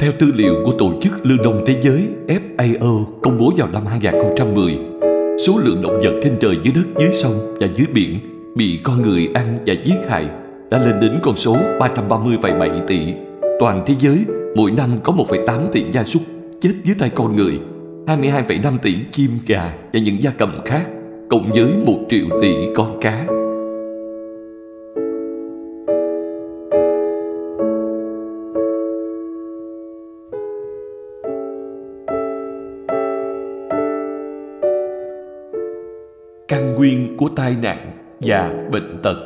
Theo tư liệu của Tổ chức Lương đồng Thế giới FAO công bố vào năm 2010, số lượng động vật trên trời dưới đất, dưới sông và dưới biển bị con người ăn và giết hại đã lên đến con số 330,7 tỷ. Toàn thế giới mỗi năm có 1,8 tỷ gia súc chết dưới tay con người, 22,5 tỷ chim gà và những gia cầm khác, cộng với 1 triệu tỷ con cá. của tai nạn và bệnh tật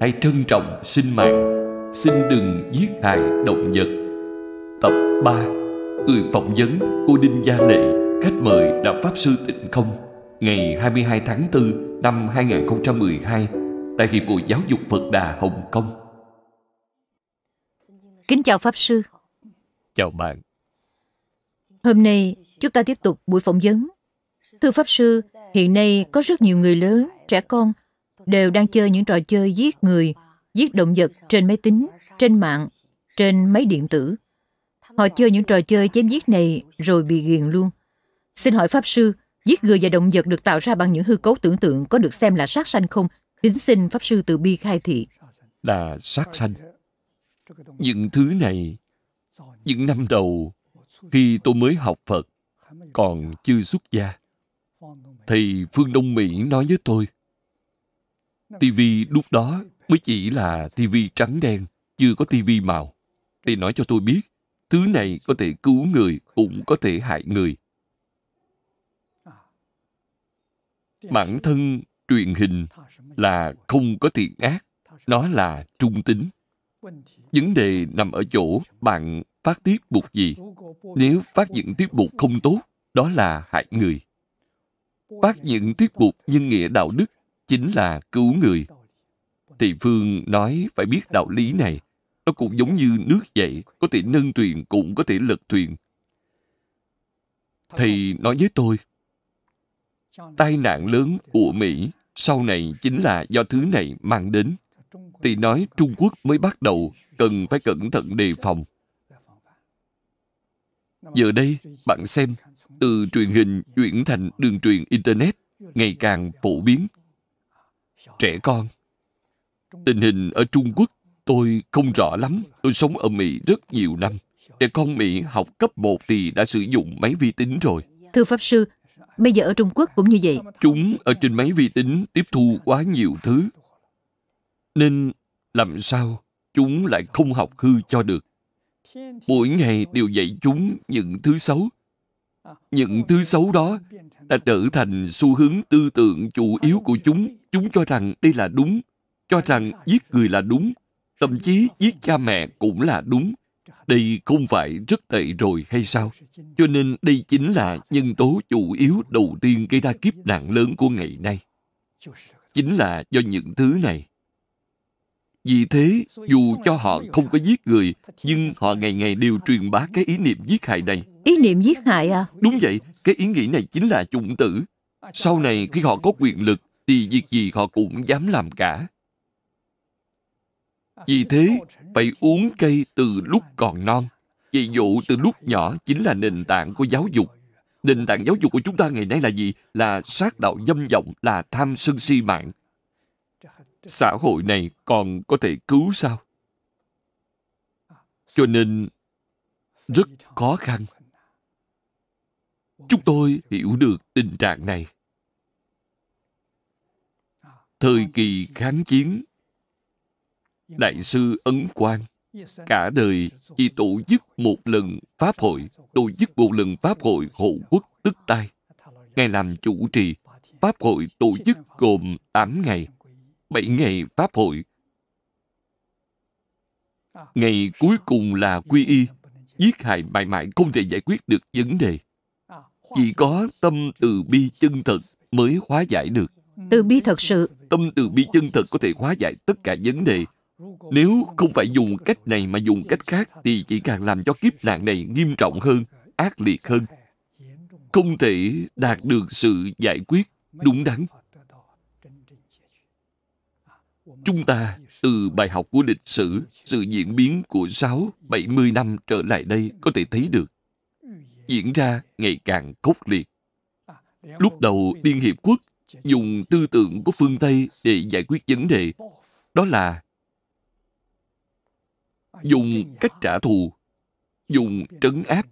hãy trân trọng sinh mạng xin đừng giết hại động vật tập 3 người phỏng vấn cô Đinh Gia Lệ khách mời là Pháp Sư Tịnh Không ngày 22 tháng 4 năm 2012 tại Hiệp hội Giáo dục Phật Đà Hồng Kông Kính chào Pháp Sư Chào bạn Hôm nay chúng ta tiếp tục buổi phỏng vấn Thưa Pháp Sư, hiện nay có rất nhiều người lớn trẻ con đều đang chơi những trò chơi giết người, giết động vật trên máy tính, trên mạng, trên máy điện tử. Họ chơi những trò chơi chém giết này rồi bị ghiền luôn. Xin hỏi Pháp Sư, giết người và động vật được tạo ra bằng những hư cấu tưởng tượng có được xem là sát sanh không? Kính xin Pháp Sư từ bi khai thị. Là sát sanh. Những thứ này, những năm đầu khi tôi mới học Phật, còn chưa xuất gia, Thầy Phương Đông Mỹ nói với tôi, tivi lúc đó mới chỉ là tivi trắng đen, chưa có tivi màu. Thầy nói cho tôi biết, thứ này có thể cứu người, cũng có thể hại người. Bản thân truyền hình là không có thiện ác, nó là trung tính. Vấn đề nằm ở chỗ bạn phát tiết mục gì. Nếu phát những tiết mục không tốt, đó là hại người. Bác những tiết mục nhân nghĩa đạo đức chính là cứu người. Thị Phương nói phải biết đạo lý này. Nó cũng giống như nước vậy, có thể nâng thuyền cũng có thể lật thuyền. Thầy nói với tôi, tai nạn lớn của Mỹ sau này chính là do thứ này mang đến. Thì nói Trung Quốc mới bắt đầu cần phải cẩn thận đề phòng. Giờ đây, bạn xem, từ truyền hình chuyển thành đường truyền Internet ngày càng phổ biến. Trẻ con Tình hình ở Trung Quốc tôi không rõ lắm. Tôi sống ở Mỹ rất nhiều năm. Trẻ con Mỹ học cấp 1 thì đã sử dụng máy vi tính rồi. Thưa Pháp Sư, bây giờ ở Trung Quốc cũng như vậy. Chúng ở trên máy vi tính tiếp thu quá nhiều thứ. Nên làm sao chúng lại không học hư cho được. Mỗi ngày đều dạy chúng những thứ xấu những thứ xấu đó đã trở thành xu hướng tư tưởng chủ yếu của chúng chúng cho rằng đây là đúng cho rằng giết người là đúng thậm chí giết cha mẹ cũng là đúng đây không phải rất tệ rồi hay sao cho nên đây chính là nhân tố chủ yếu đầu tiên gây ra kiếp nạn lớn của ngày nay chính là do những thứ này vì thế, dù cho họ không có giết người, nhưng họ ngày ngày đều truyền bá cái ý niệm giết hại này. Ý niệm giết hại à? Đúng vậy, cái ý nghĩ này chính là chủng tử. Sau này khi họ có quyền lực, thì việc gì họ cũng dám làm cả. Vì thế, phải uống cây từ lúc còn non. Dạy dụ từ lúc nhỏ chính là nền tảng của giáo dục. Nền tảng giáo dục của chúng ta ngày nay là gì? Là sát đạo dâm vọng, là tham sân si mạng xã hội này còn có thể cứu sao cho nên rất khó khăn chúng tôi hiểu được tình trạng này thời kỳ kháng chiến đại sư ấn quang cả đời chỉ tổ chức một lần pháp hội tổ chức một lần pháp hội hộ quốc tức tai ngài làm chủ trì pháp hội tổ chức gồm 8 ngày bảy ngày Pháp hội. À, ngày cuối cùng là quy y. Giết hại mãi mãi không thể giải quyết được vấn đề. À, chỉ có tâm từ bi chân thật mới hóa giải được. Từ bi thật sự. Tâm từ bi chân thật có thể hóa giải tất cả vấn đề. Nếu không phải dùng cách này mà dùng cách khác thì chỉ càng làm cho kiếp nạn này nghiêm trọng hơn, ác liệt hơn. Không thể đạt được sự giải quyết đúng đắn chúng ta từ bài học của lịch sử, sự diễn biến của 6, 70 năm trở lại đây có thể thấy được diễn ra ngày càng khốc liệt. Lúc đầu Liên Hiệp Quốc dùng tư tưởng của phương Tây để giải quyết vấn đề, đó là dùng cách trả thù, dùng trấn áp,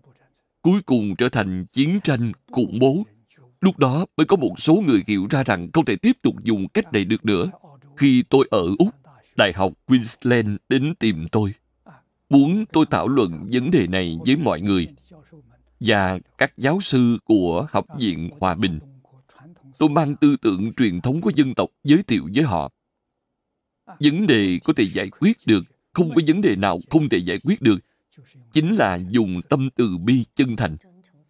cuối cùng trở thành chiến tranh khủng bố. Lúc đó mới có một số người hiểu ra rằng không thể tiếp tục dùng cách này được nữa khi tôi ở Úc, Đại học Queensland đến tìm tôi, muốn tôi thảo luận vấn đề này với mọi người và các giáo sư của Học viện Hòa Bình. Tôi mang tư tưởng truyền thống của dân tộc giới thiệu với họ. Vấn đề có thể giải quyết được, không có vấn đề nào không thể giải quyết được, chính là dùng tâm từ bi chân thành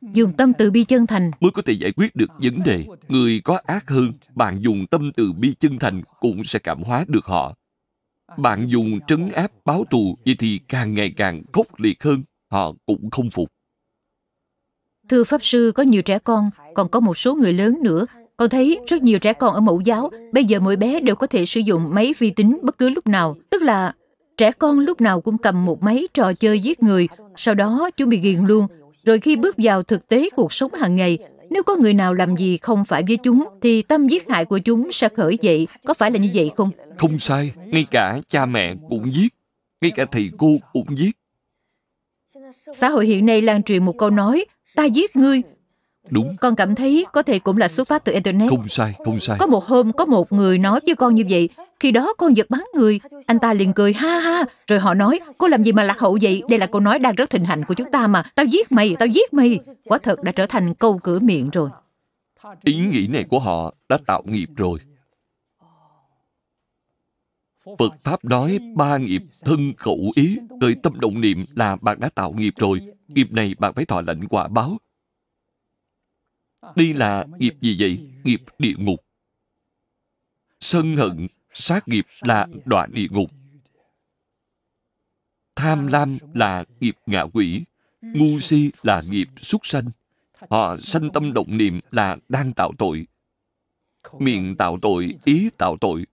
Dùng tâm từ bi chân thành Mới có thể giải quyết được vấn đề Người có ác hơn Bạn dùng tâm từ bi chân thành Cũng sẽ cảm hóa được họ Bạn dùng trấn áp báo thù Vậy thì càng ngày càng khốc liệt hơn Họ cũng không phục Thưa Pháp Sư có nhiều trẻ con Còn có một số người lớn nữa Con thấy rất nhiều trẻ con ở mẫu giáo Bây giờ mỗi bé đều có thể sử dụng máy vi tính bất cứ lúc nào Tức là trẻ con lúc nào cũng cầm một máy trò chơi giết người Sau đó chúng bị ghiền luôn rồi khi bước vào thực tế cuộc sống hàng ngày, nếu có người nào làm gì không phải với chúng, thì tâm giết hại của chúng sẽ khởi dậy. Có phải là như vậy không? Không sai. Ngay cả cha mẹ cũng giết. Ngay cả thầy cô cũng giết. Xã hội hiện nay lan truyền một câu nói, ta giết ngươi, Đúng Con cảm thấy có thể cũng là xuất phát từ Internet Không sai, không sai Có một hôm có một người nói với con như vậy Khi đó con giật bắn người Anh ta liền cười ha ha Rồi họ nói Cô làm gì mà lạc hậu vậy Đây là câu nói đang rất thịnh hành của chúng ta mà Tao giết mày, tao giết mày Quả thật đã trở thành câu cửa miệng rồi Ý nghĩ này của họ đã tạo nghiệp rồi Phật Pháp nói ba nghiệp thân khẩu ý, khởi tâm động niệm là bạn đã tạo nghiệp rồi. Nghiệp này bạn phải thọ lãnh quả báo. Đây là nghiệp gì vậy? Nghiệp địa ngục. Sân hận, sát nghiệp là đọa địa ngục. Tham lam là nghiệp ngạ quỷ. Ngu si là nghiệp xuất sanh. Họ sanh tâm động niệm là đang tạo tội. Miệng tạo tội, ý tạo tội.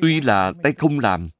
Tuy là tay không làm,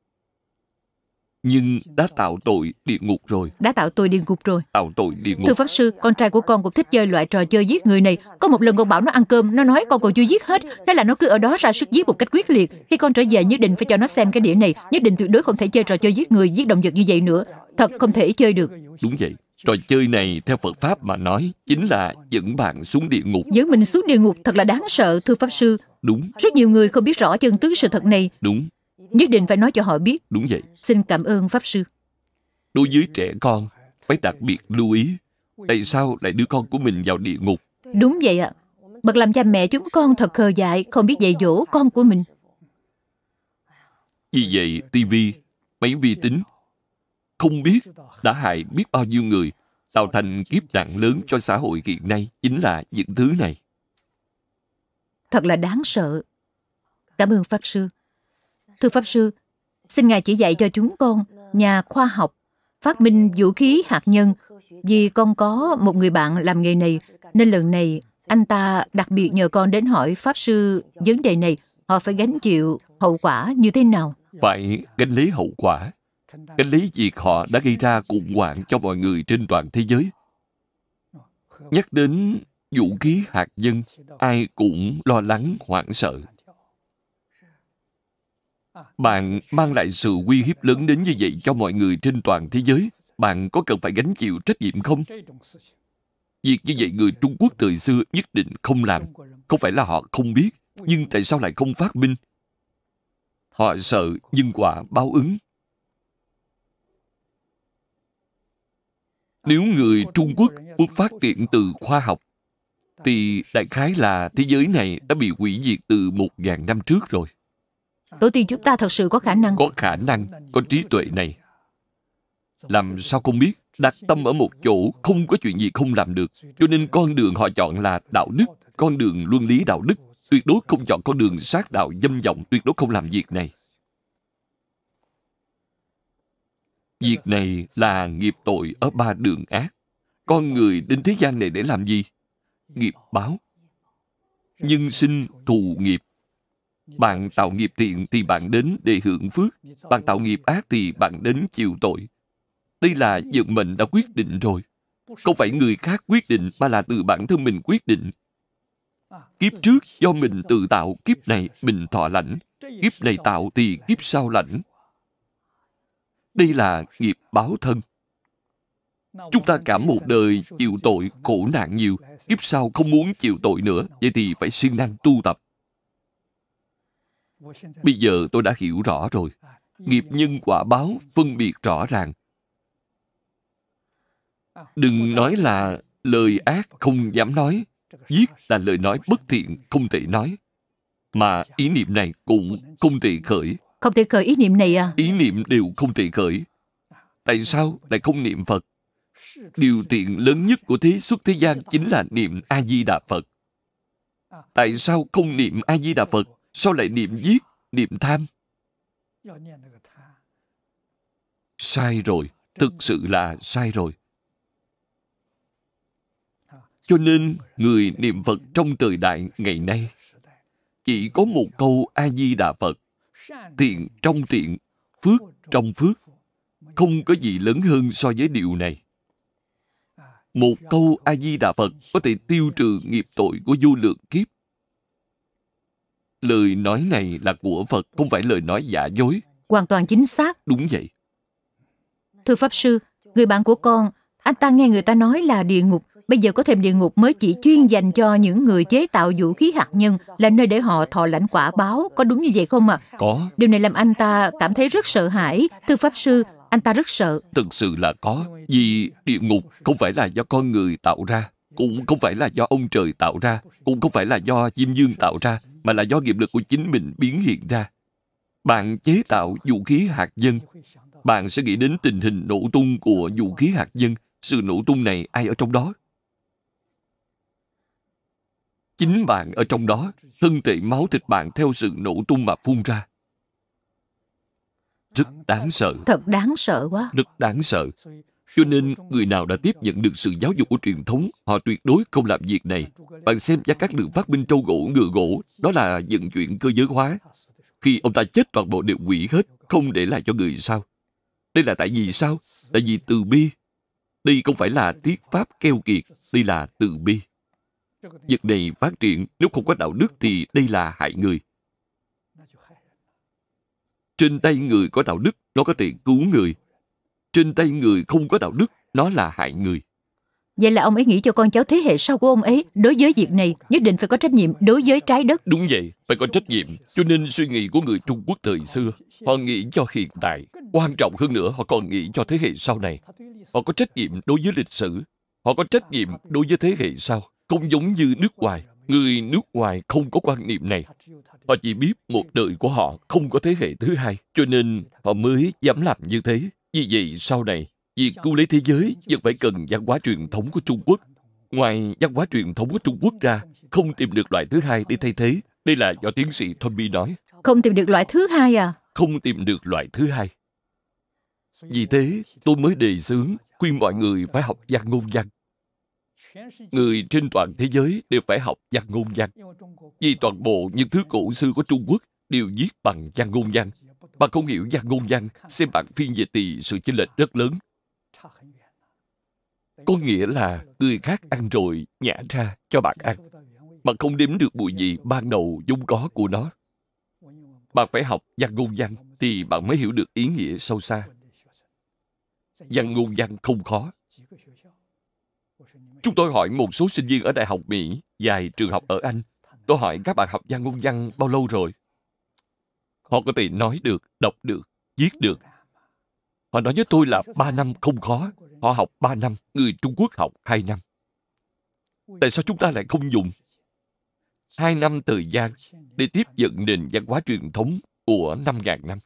nhưng đã tạo tội địa ngục rồi. Đã tạo tội địa ngục rồi. Tạo tội địa ngục. Thưa Pháp Sư, con trai của con cũng thích chơi loại trò chơi giết người này. Có một lần con bảo nó ăn cơm, nó nói con còn chưa giết hết. Thế là nó cứ ở đó ra sức giết một cách quyết liệt. Khi con trở về nhất định phải cho nó xem cái đĩa này. Nhất định tuyệt đối không thể chơi trò chơi giết người, giết động vật như vậy nữa. Thật không thể chơi được. Đúng vậy. Trò chơi này theo Phật Pháp mà nói chính là dẫn bạn xuống địa ngục. Dẫn mình xuống địa ngục thật là đáng sợ, thưa Pháp Sư. Đúng. Rất nhiều người không biết rõ chân tướng sự thật này. Đúng. Nhất định phải nói cho họ biết Đúng vậy Xin cảm ơn Pháp Sư Đối với trẻ con Phải đặc biệt lưu ý Tại sao lại đưa con của mình vào địa ngục Đúng vậy ạ à. Bậc làm cha mẹ chúng con thật khờ dại Không biết dạy dỗ con của mình Vì vậy tivi Máy vi tính Không biết Đã hại biết bao nhiêu người Tạo thành kiếp nạn lớn cho xã hội hiện nay Chính là những thứ này Thật là đáng sợ Cảm ơn Pháp Sư Thưa Pháp Sư, xin Ngài chỉ dạy cho chúng con, nhà khoa học, phát minh vũ khí hạt nhân. Vì con có một người bạn làm nghề này, nên lần này anh ta đặc biệt nhờ con đến hỏi Pháp Sư vấn đề này, họ phải gánh chịu hậu quả như thế nào? Phải gánh lý hậu quả. Gánh lý việc họ đã gây ra khủng hoảng cho mọi người trên toàn thế giới. Nhắc đến vũ khí hạt nhân, ai cũng lo lắng, hoảng sợ. Bạn mang lại sự uy hiếp lớn đến như vậy cho mọi người trên toàn thế giới. Bạn có cần phải gánh chịu trách nhiệm không? Việc như vậy người Trung Quốc thời xưa nhất định không làm. Không phải là họ không biết, nhưng tại sao lại không phát minh? Họ sợ nhân quả báo ứng. Nếu người Trung Quốc muốn phát triển từ khoa học, thì đại khái là thế giới này đã bị hủy diệt từ một ngàn năm trước rồi. Tổ tiên chúng ta thật sự có khả năng Có khả năng, có trí tuệ này Làm sao không biết Đặt tâm ở một chỗ Không có chuyện gì không làm được Cho nên con đường họ chọn là đạo đức Con đường luân lý đạo đức Tuyệt đối không chọn con đường sát đạo dâm vọng Tuyệt đối không làm việc này Việc này là nghiệp tội ở ba đường ác Con người đến thế gian này để làm gì? Nghiệp báo Nhân sinh thù nghiệp bạn tạo nghiệp thiện thì bạn đến để hưởng phước. Bạn tạo nghiệp ác thì bạn đến chịu tội. Đây là vận mệnh đã quyết định rồi. Không phải người khác quyết định mà là từ bản thân mình quyết định. Kiếp trước do mình tự tạo, kiếp này mình thọ lãnh. Kiếp này tạo thì kiếp sau lãnh. Đây là nghiệp báo thân. Chúng ta cả một đời chịu tội, khổ nạn nhiều. Kiếp sau không muốn chịu tội nữa, vậy thì phải siêng năng tu tập. Bây giờ tôi đã hiểu rõ rồi. À, Nghiệp nhân quả báo phân biệt rõ ràng. À, Đừng nói là lời ác không dám nói. Giết là lời nói bất thiện không thể nói. Mà dạ. ý niệm này cũng không thể khởi. Không thể khởi ý niệm này à? Ý niệm đều không thể khởi. À, Tại sao lại không niệm Phật? Điều thiện lớn nhất của thế xuất thế gian chính là niệm A-di-đà Phật. Tại sao không niệm A-di-đà Phật? Sao lại niệm giết, niệm tham? Sai rồi, thực sự là sai rồi. Cho nên, người niệm Phật trong thời đại ngày nay chỉ có một câu A-di-đà Phật Thiện trong thiện, phước trong phước Không có gì lớn hơn so với điều này Một câu A-di-đà Phật có thể tiêu trừ nghiệp tội của vô lượng kiếp Lời nói này là của Phật, không phải lời nói giả dối. Hoàn toàn chính xác. Đúng vậy. Thưa Pháp Sư, người bạn của con, anh ta nghe người ta nói là địa ngục. Bây giờ có thêm địa ngục mới chỉ chuyên dành cho những người chế tạo vũ khí hạt nhân là nơi để họ thọ lãnh quả báo. Có đúng như vậy không ạ? À? Có. Điều này làm anh ta cảm thấy rất sợ hãi. Thưa Pháp Sư, anh ta rất sợ. thực sự là có. Vì địa ngục không phải là do con người tạo ra cũng không phải là do ông trời tạo ra cũng không phải là do diêm dương tạo ra mà là do nghiệp lực của chính mình biến hiện ra. Bạn chế tạo vũ khí hạt nhân, bạn sẽ nghĩ đến tình hình nổ tung của vũ khí hạt nhân. Sự nổ tung này ai ở trong đó? Chính bạn ở trong đó, thân thể máu thịt bạn theo sự nổ tung mà phun ra. Rất đáng sợ. Thật đáng sợ quá. Rất đáng sợ. Cho nên, người nào đã tiếp nhận được sự giáo dục của truyền thống, họ tuyệt đối không làm việc này. Bạn xem ra các đường phát minh trâu gỗ, ngựa gỗ, đó là dựng chuyện cơ giới hóa. Khi ông ta chết toàn bộ đều hủy hết, không để lại cho người sao? Đây là tại vì sao? Tại vì từ bi. Đây không phải là thiết pháp keo kiệt, đây là từ bi. Việc này phát triển, nếu không có đạo đức thì đây là hại người. Trên tay người có đạo đức, nó có thể cứu người. Trên tay người không có đạo đức, nó là hại người. Vậy là ông ấy nghĩ cho con cháu thế hệ sau của ông ấy đối với việc này nhất định phải có trách nhiệm đối với trái đất. Đúng vậy, phải có trách nhiệm. Cho nên suy nghĩ của người Trung Quốc thời xưa, họ nghĩ cho hiện tại. Quan trọng hơn nữa, họ còn nghĩ cho thế hệ sau này. Họ có trách nhiệm đối với lịch sử. Họ có trách nhiệm đối với thế hệ sau. Không giống như nước ngoài. Người nước ngoài không có quan niệm này. Họ chỉ biết một đời của họ không có thế hệ thứ hai. Cho nên họ mới dám làm như thế. Vì vậy, sau này, việc cứu lấy thế giới vẫn phải cần văn hóa truyền thống của Trung Quốc. Ngoài văn hóa truyền thống của Trung Quốc ra, không tìm được loại thứ hai để thay thế. Đây là do tiến sĩ Tommy nói. Không tìm được loại thứ hai à? Không tìm được loại thứ hai. Vì thế, tôi mới đề xướng khuyên mọi người phải học văn ngôn văn. Người trên toàn thế giới đều phải học văn ngôn văn. Vì toàn bộ những thứ cổ xưa của Trung Quốc đều viết bằng văn ngôn văn. Bạn không hiểu văn ngôn văn, xem bạn phiên dịch thì sự chênh lệch rất lớn. Có nghĩa là người khác ăn rồi nhả ra cho bạn ăn. Bạn không đếm được mùi gì ban đầu vốn có của nó. Bạn phải học văn ngôn văn thì bạn mới hiểu được ý nghĩa sâu xa. Văn ngôn văn không khó. Chúng tôi hỏi một số sinh viên ở Đại học Mỹ, dài trường học ở Anh. Tôi hỏi các bạn học văn ngôn văn bao lâu rồi? Họ có thể nói được, đọc được, viết được. Họ nói với tôi là ba năm không khó. Họ học ba năm, người Trung Quốc học hai năm. Tại sao chúng ta lại không dùng hai năm thời gian để tiếp dựng nền văn hóa truyền thống của năm ngàn năm?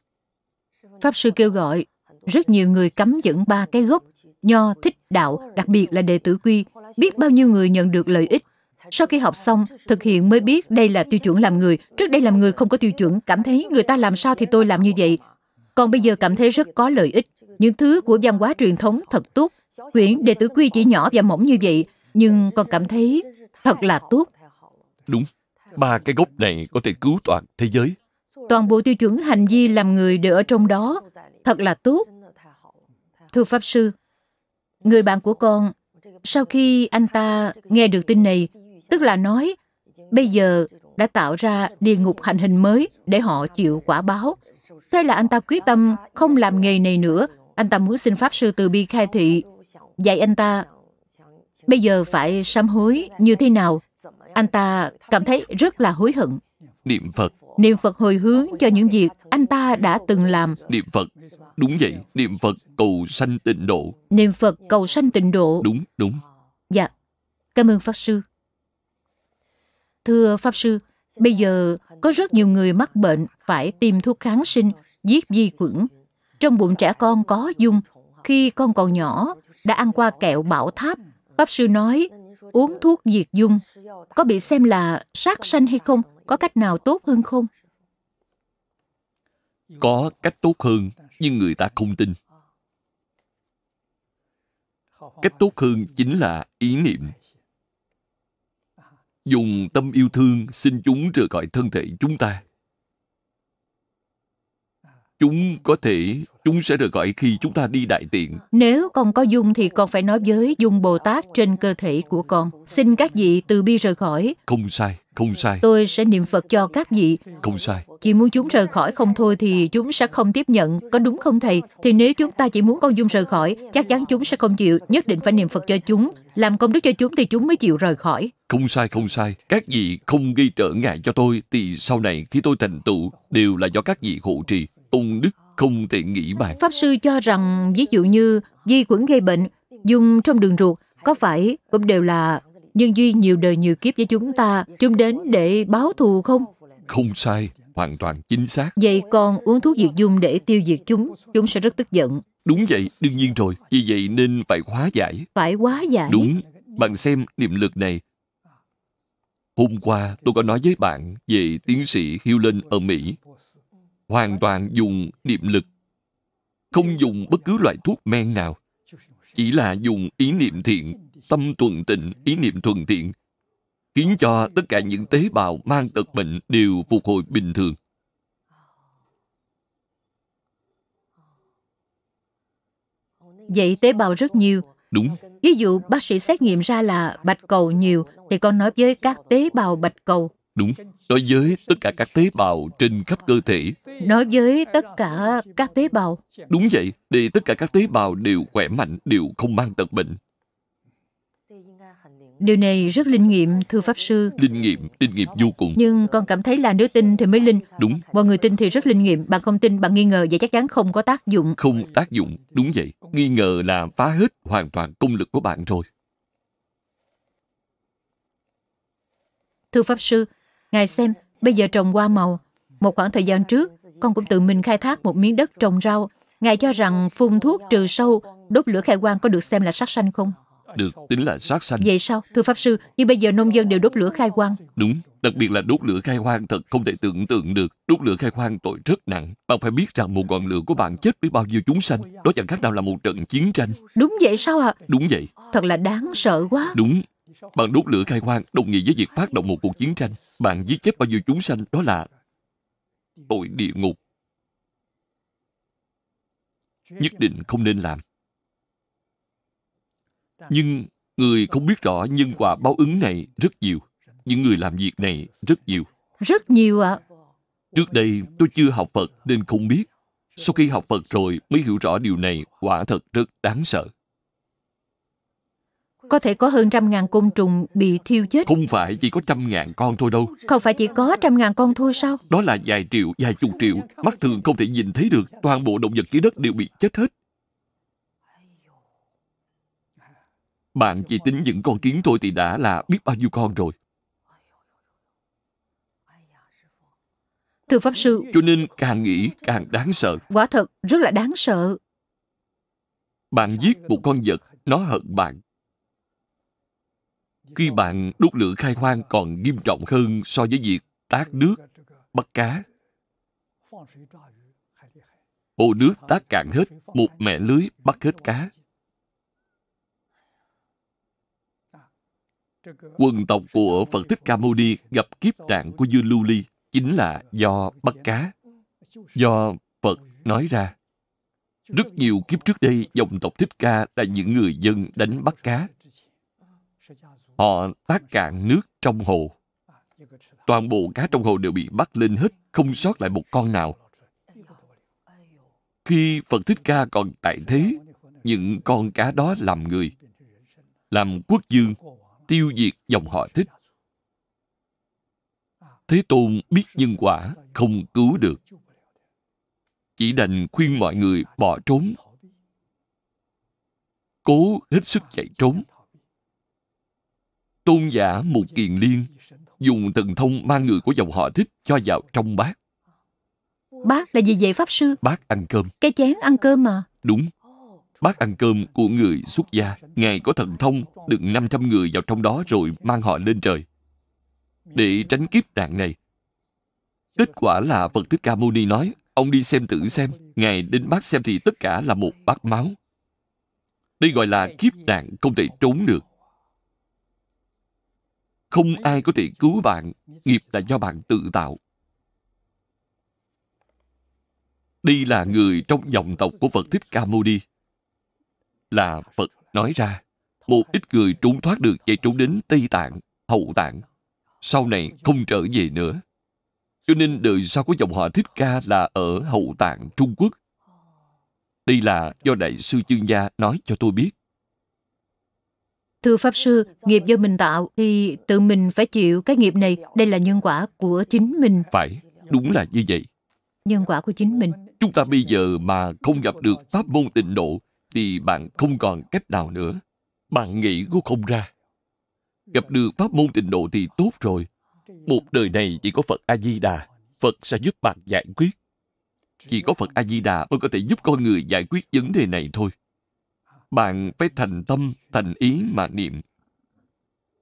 Pháp sư kêu gọi rất nhiều người cấm dẫn ba cái gốc nho thích đạo đặc biệt là đệ tử quy biết bao nhiêu người nhận được lợi ích sau khi học xong, thực hiện mới biết đây là tiêu chuẩn làm người. Trước đây làm người không có tiêu chuẩn, cảm thấy người ta làm sao thì tôi làm như vậy. Còn bây giờ cảm thấy rất có lợi ích. Những thứ của văn hóa truyền thống thật tốt. Quyển đệ tử quy chỉ nhỏ và mỏng như vậy, nhưng con cảm thấy thật là tốt. Đúng, ba cái gốc này có thể cứu toàn thế giới. Toàn bộ tiêu chuẩn hành vi làm người đều ở trong đó, thật là tốt. Thưa Pháp Sư, người bạn của con, sau khi anh ta nghe được tin này, Tức là nói, bây giờ đã tạo ra địa ngục hành hình mới để họ chịu quả báo. Thế là anh ta quyết tâm không làm nghề này nữa. Anh ta muốn xin Pháp Sư Từ Bi khai thị, dạy anh ta bây giờ phải sám hối như thế nào. Anh ta cảm thấy rất là hối hận. Niệm Phật. Niệm Phật hồi hướng cho những việc anh ta đã từng làm. Niệm Phật. Đúng vậy, niệm Phật cầu sanh tịnh độ. Niệm Phật cầu sanh tịnh độ. Đúng, đúng. Dạ, cảm ơn Pháp Sư. Thưa Pháp Sư, bây giờ có rất nhiều người mắc bệnh phải tìm thuốc kháng sinh, giết vi khuẩn. Trong bụng trẻ con có dung, khi con còn nhỏ, đã ăn qua kẹo bảo tháp. Pháp Sư nói, uống thuốc diệt dung, có bị xem là sát sanh hay không? Có cách nào tốt hơn không? Có cách tốt hơn, nhưng người ta không tin. Cách tốt hơn chính là ý niệm dùng tâm yêu thương xin chúng rời khỏi thân thể chúng ta Chúng có thể Chúng sẽ rời gọi khi chúng ta đi đại tiện Nếu con có dung thì con phải nói với Dung Bồ Tát trên cơ thể của con Xin các vị từ bi rời khỏi Không sai, không sai Tôi sẽ niệm Phật cho các vị Không sai Chỉ muốn chúng rời khỏi không thôi thì chúng sẽ không tiếp nhận Có đúng không thầy? Thì nếu chúng ta chỉ muốn con dung rời khỏi Chắc chắn chúng sẽ không chịu Nhất định phải niệm Phật cho chúng Làm công đức cho chúng thì chúng mới chịu rời khỏi Không sai, không sai Các vị không gây trở ngại cho tôi Thì sau này khi tôi thành tựu Đều là do các vị hộ trì ung đức không thể nghĩ ờ. bàn. Pháp sư cho rằng ví dụ như vi khuẩn gây bệnh dùng trong đường ruột có phải cũng đều là nhân duyên nhiều đời nhiều kiếp với chúng ta chúng đến để báo thù không? Không sai, hoàn toàn chính xác. Vậy còn uống thuốc diệt dung để tiêu diệt chúng, chúng sẽ rất tức giận. Đúng vậy, đương nhiên rồi. Vì vậy nên phải hóa giải. Phải hóa giải. Đúng. Bạn xem niệm lực này. Hôm qua tôi có nói với bạn về tiến sĩ linh ở Mỹ hoàn toàn dùng niệm lực không dùng bất cứ loại thuốc men nào chỉ là dùng ý niệm thiện tâm thuần tịnh ý niệm thuần thiện khiến cho tất cả những tế bào mang tật bệnh đều phục hồi bình thường vậy tế bào rất nhiều đúng ví dụ bác sĩ xét nghiệm ra là bạch cầu nhiều thì con nói với các tế bào bạch cầu Đúng, đối với tất cả các tế bào trên khắp cơ thể. nói với tất cả các tế bào. Đúng vậy, để tất cả các tế bào đều khỏe mạnh, đều không mang tật bệnh. Điều này rất linh nghiệm, thưa Pháp Sư. Linh nghiệm, linh nghiệm vô cùng. Nhưng con cảm thấy là nếu tin thì mới linh. Đúng. Mọi người tin thì rất linh nghiệm, bạn không tin, bạn nghi ngờ, vậy chắc chắn không có tác dụng. Không tác dụng, đúng vậy. Nghi ngờ là phá hết hoàn toàn công lực của bạn rồi. Thưa Pháp Sư, Ngài xem, bây giờ trồng hoa màu. Một khoảng thời gian trước, con cũng tự mình khai thác một miếng đất trồng rau. Ngài cho rằng phun thuốc trừ sâu, đốt lửa khai quang có được xem là sát sanh không? Được tính là sát sanh. Vậy sao? Thưa Pháp Sư, nhưng bây giờ nông dân đều đốt lửa khai quang. Đúng, đặc biệt là đốt lửa khai quang thật không thể tưởng tượng được. Đốt lửa khai quang tội rất nặng. Bạn phải biết rằng một ngọn lửa của bạn chết với bao nhiêu chúng sanh. Đó chẳng khác nào là một trận chiến tranh. Đúng vậy sao ạ? À? Đúng vậy. Thật là đáng sợ quá. Đúng, bạn đốt lửa khai hoang đồng nghĩa với việc phát động một cuộc chiến tranh. Bạn giết chết bao nhiêu chúng sanh đó là tội địa ngục. Nhất định không nên làm. Nhưng người không biết rõ nhân quả báo ứng này rất nhiều. Những người làm việc này rất nhiều. Rất nhiều ạ. Trước đây tôi chưa học Phật nên không biết. Sau khi học Phật rồi mới hiểu rõ điều này quả thật rất đáng sợ. Có thể có hơn trăm ngàn côn trùng bị thiêu chết Không phải chỉ có trăm ngàn con thôi đâu Không phải chỉ có trăm ngàn con thôi sao Đó là vài triệu, vài chục triệu Mắt thường không thể nhìn thấy được Toàn bộ động vật dưới đất đều bị chết hết Bạn chỉ tính những con kiến thôi thì đã là biết bao nhiêu con rồi Thưa Pháp Sư Cho nên càng nghĩ càng đáng sợ Quả thật rất là đáng sợ Bạn giết một con vật Nó hận bạn khi bạn đốt lửa khai hoang còn nghiêm trọng hơn so với việc tát nước bắt cá hồ nước tát cạn hết một mẹ lưới bắt hết cá quần tộc của phật thích ca mâu ni gặp kiếp nạn của dư lưu ly chính là do bắt cá do phật nói ra rất nhiều kiếp trước đây dòng tộc thích ca là những người dân đánh bắt cá Họ tác cạn nước trong hồ. Toàn bộ cá trong hồ đều bị bắt lên hết, không sót lại một con nào. Khi Phật Thích Ca còn tại thế, những con cá đó làm người, làm quốc dương, tiêu diệt dòng họ thích. Thế Tôn biết nhân quả, không cứu được. Chỉ đành khuyên mọi người bỏ trốn. Cố hết sức chạy trốn, tôn giả một kiền liên dùng thần thông mang người của dòng họ thích cho vào trong bát bác là gì vậy pháp sư bác ăn cơm cái chén ăn cơm mà đúng bác ăn cơm của người xuất gia ngài có thần thông đựng 500 người vào trong đó rồi mang họ lên trời để tránh kiếp nạn này kết quả là phật thích ca mâu ni nói ông đi xem tự xem ngài đến bác xem thì tất cả là một bát máu đây gọi là kiếp nạn không thể trốn được không ai có thể cứu bạn, nghiệp là do bạn tự tạo. Đây là người trong dòng tộc của Phật Thích Ca Mâu Ni. Là Phật nói ra, một ít người trốn thoát được chạy trốn đến Tây Tạng, Hậu Tạng. Sau này không trở về nữa. Cho nên đời sau của dòng họ Thích Ca là ở Hậu Tạng, Trung Quốc. Đây là do Đại sư Chương Gia nói cho tôi biết. Thưa Pháp Sư, nghiệp do mình tạo thì tự mình phải chịu cái nghiệp này. Đây là nhân quả của chính mình. Phải, đúng là như vậy. Nhân quả của chính mình. Chúng ta bây giờ mà không gặp được pháp môn tịnh độ thì bạn không còn cách nào nữa. Bạn nghĩ cũng không ra. Gặp được pháp môn tịnh độ thì tốt rồi. Một đời này chỉ có Phật A-di-đà. Phật sẽ giúp bạn giải quyết. Chỉ có Phật A-di-đà mới có thể giúp con người giải quyết vấn đề này thôi bạn phải thành tâm, thành ý mà niệm.